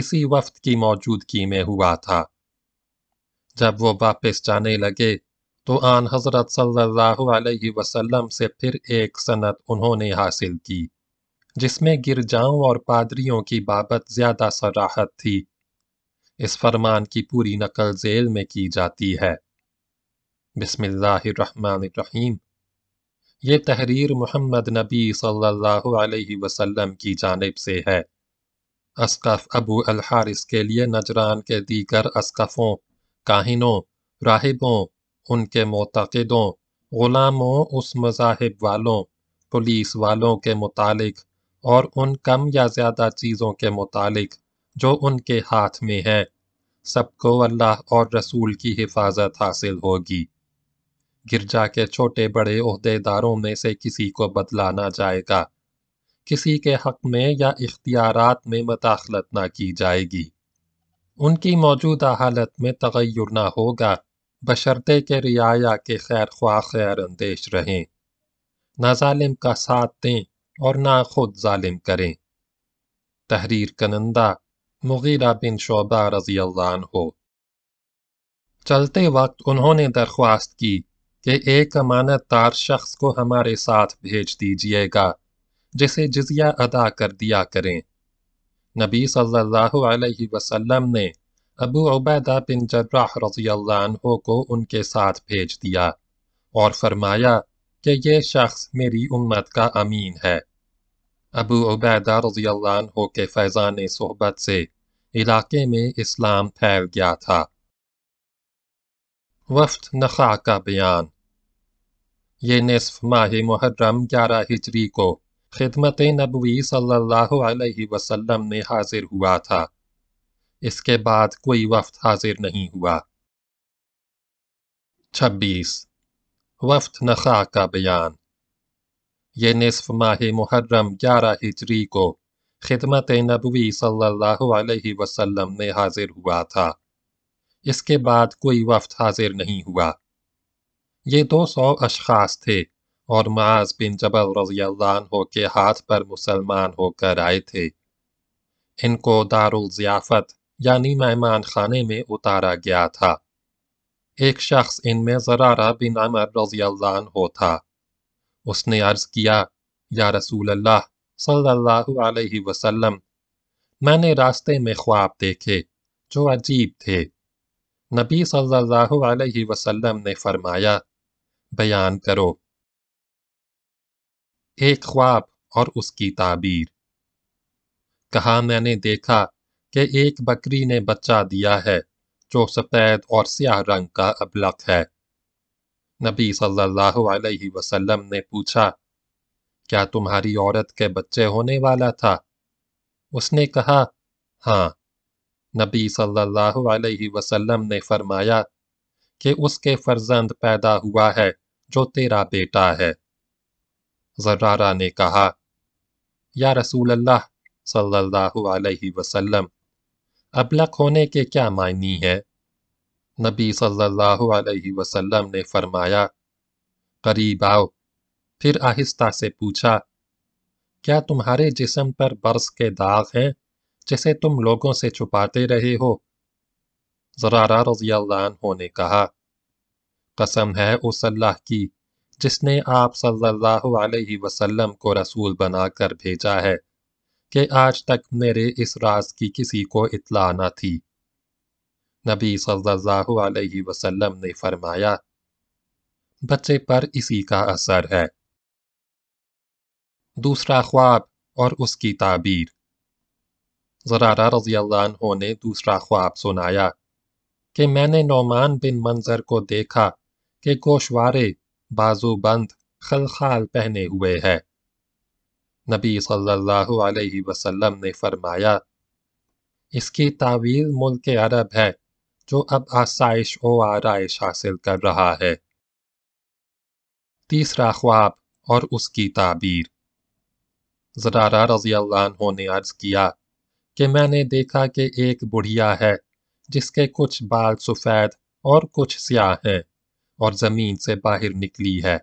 Speaker 1: इसी वक्त की मौजूदगी में हुआ था जब वो वापस जाने लगे तो आन हज़रत सल्लल्लाहु अलैहि वसल्लम से फिर एक सनत उन्होंने हासिल की जिसमें गिरजाओं और पादरियों की बाबत ज़्यादा सराहत थी इस फरमान की पूरी नकल जेल में की जाती है बिस्मिल्लाहिर्रहमानिर्रहीम ये तहरीर मोहम्मद नबी सल्लल्लाहु अलैहि वसल्लम की जानब से है अस्कफ अबू अल हारिस के लिए नजरान के दीगर अस्कफ़ों काहिनों राहिबों उनके मतदों ग़ुलामों उस मज़ाहब वालों पुलिस वालों के मुतालिक और उन कम या ज़्यादा चीज़ों के मुतालिक जो उनके हाथ में है सबको अल्लाह और रसूल की हिफाजत हासिल होगी गिरजा के छोटे बड़े अहदेदारों में से किसी को बदला ना जाएगा किसी के हक में या इख्तियारात में मदाखलत ना की जाएगी उनकी मौजूदा हालत में तगैर ना होगा बशरते के रियाया के खैर ख्वा खैर अंदेश रहें ना ालिम का साथ दें और ना खुद ालिम करें तहरीर कनंदा मुगीरा बिन शोबा रजी अल्लाह हो चलते वक्त उन्होंने दरख्वास्त की कि एक अमानत दार शख्स को हमारे साथ भेज दीजिएगा जिसे जिजिया अदा कर दिया करें नबी सल्लल्लाहु अलैहि वसल्लम ने अबू उबैदा बिन जर्राह रजी अल्लाह को उनके साथ भेज दिया और फरमाया कि यह शख्स मेरी उम्मत का अमीन है अबू उबैदा रजी अल्लाह के फैज़ान सोहबत से इलाके में इस्लाम फैल गया था वफ्त नखा का बयान ये नसफ माह मुहर्रम ग्यारह हिजरी को खिदमत नबवी सल्लल्लाहु वसलम ने हाजिर हुआ था इसके बाद कोई वफ्त हाजिर नहीं हुआ छब्बीस वफ्त नखा का बयान ये निसफ माह मुहर्रम ग्यारह हिजरी को खिदमत नबी सल्लल्लाहु अलैहि वसल्लम ने हाजिर हुआ था इसके बाद कोई वफ्त हाजिर नहीं हुआ ये दो सौ अशखास थे और माज बिन जबल रजी हो के हाथ पर मुसलमान होकर आए थे इनको दारुल ज़ियाफ़त यानी मेहमान खाने में उतारा गया था एक शख्स इनमें जरारा बिन अमर रजी हो था उसने अर्ज किया या रसूल अल्लाह सल्लल्लाहु अलैहि वसल्लम मैंने रास्ते में ख्वाब देखे जो अजीब थे नबी सल्लल्लाहु अलैहि वसल्लम ने फरमाया बयान करो एक ख्वाब और उसकी ताबीर कहा मैंने देखा कि एक बकरी ने बच्चा दिया है जो सफ़ेद और स्याह रंग का अबलक है नबी सल्लल्लाहु अलैहि वसल्लम ने पूछा क्या तुम्हारी औरत के बच्चे होने वाला था उसने कहा हाँ नबी सल्लल्लाहु अलैहि वसल्लम ने फरमाया कि उसके फर्जंद पैदा हुआ है जो तेरा बेटा है जर्रारा ने कहा या रसूल अल्लाह सल्लल्लाहु अलैहि वसल्लम अबलक होने के क्या मायनी है नबी सल्लल्लाहु अलैहि वसल्लम ने फरमाया करीब आओ फिर आहिस्ता से पूछा क्या तुम्हारे जिस्म पर बर्स के दाग हैं जिसे तुम लोगों से छुपाते रहे हो जरारा रजियाल्लान ने कहा कसम है उस अल्लाह की जिसने आप सल्लल्लाहु अलैहि वसल्लम को रसूल बनाकर भेजा है कि आज तक मेरे इस राज की किसी को इतला न थी नबी सल्लल्लाहु अलैहि वसल्लम ने फरमाया बच्चे पर इसी का असर है दूसरा ख्वाब और उसकी ताबीर जरारा रजी अल्लाह ने दूसरा ख्वाब सुनाया कि मैंने नौमान बिन मंजर को देखा कि गोशवारे बाजूबंद खलखाल पहने हुए है नबी सल्लल्लाहु अलैहि वसल्लम ने फरमाया इसकी तावील मुल्क अरब है जो अब आसाइश व आरइश हासिल कर रहा है तीसरा ख्वाब और उसकी ताबीर जरारा रजी अल्लाह ने अर्ज किया कि मैंने देखा कि एक बुढ़िया है जिसके कुछ बाल सफ़ेद और कुछ स्याह हैं और ज़मीन से बाहर निकली है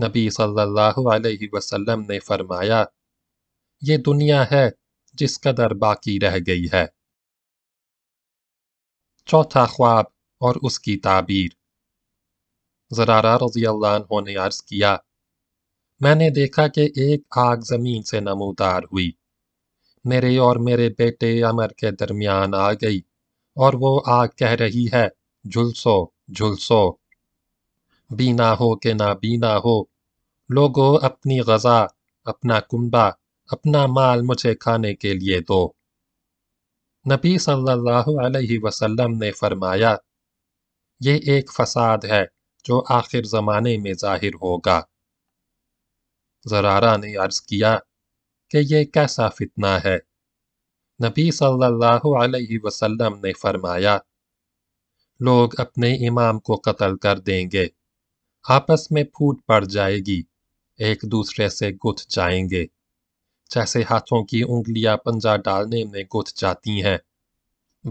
Speaker 1: नबी सल्लल्लाहु अलैहि वसल्लम ने फरमाया ये दुनिया है जिस कदर बाकी रह गई है चौथा ख्वाब और उसकी ताबीर जरारा रजी अल्लाह ने अर्ज किया मैंने देखा कि एक आग जमीन से नमूदार हुई मेरे और मेरे बेटे अमर के दरमियान आ गई और वो आग कह रही है झुलसो झुलसो बीना हो के ना बीना हो लोगो अपनी गज़ा अपना कुंबा अपना माल मुझे खाने के लिए दो नबी सल्लल्लाहु अलैहि वसल्लम ने फरमाया ये एक फसाद है जो आखिर ज़माने में जाहिर होगा जरारा ने अर्ज़ किया कि यह कैसा फितना है नबी सल्लल्लाहु अलैहि वसल्लम ने फरमाया लोग अपने इमाम को कत्ल कर देंगे आपस में फूट पड़ जाएगी एक दूसरे से गुथ जाएंगे जैसे हाथों की उंगलियां पंजा डालने में गुथ जाती हैं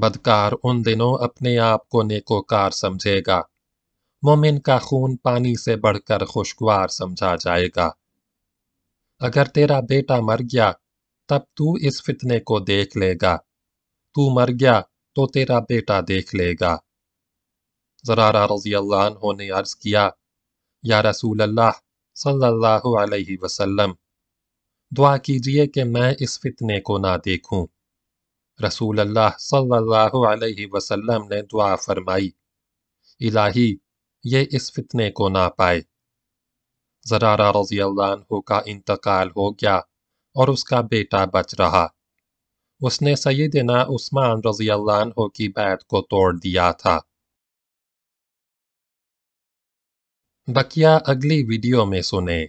Speaker 1: बदकार उन दिनों अपने आप को नेकोकार समझेगा मोमिन का खून पानी से बढ़कर खुशगवार समझा जाएगा अगर तेरा बेटा मर गया तब तू इस फितने को देख लेगा तू मर गया तो तेरा बेटा देख लेगा जरारा रजी अल्लाह ने अर्ज किया या रसूल अल्लाह सल्लल्लाहु अलैहि वसल्लम दुआ कीजिए कि मैं इस फितने को ना देखूं। रसूल अल्लाह सल्लल्लाहु अलैहि वसल्लम ने दुआ फरमाई इलाही ये इस फितने को ना पाए जरारा रजी अल्लाह का इंतकाल हो गया और उसका बेटा बच रहा उसने सैदना उस्मान रजी अल्लाह की बैत को तोड़ दिया था बकिया अगली वीडियो में सुने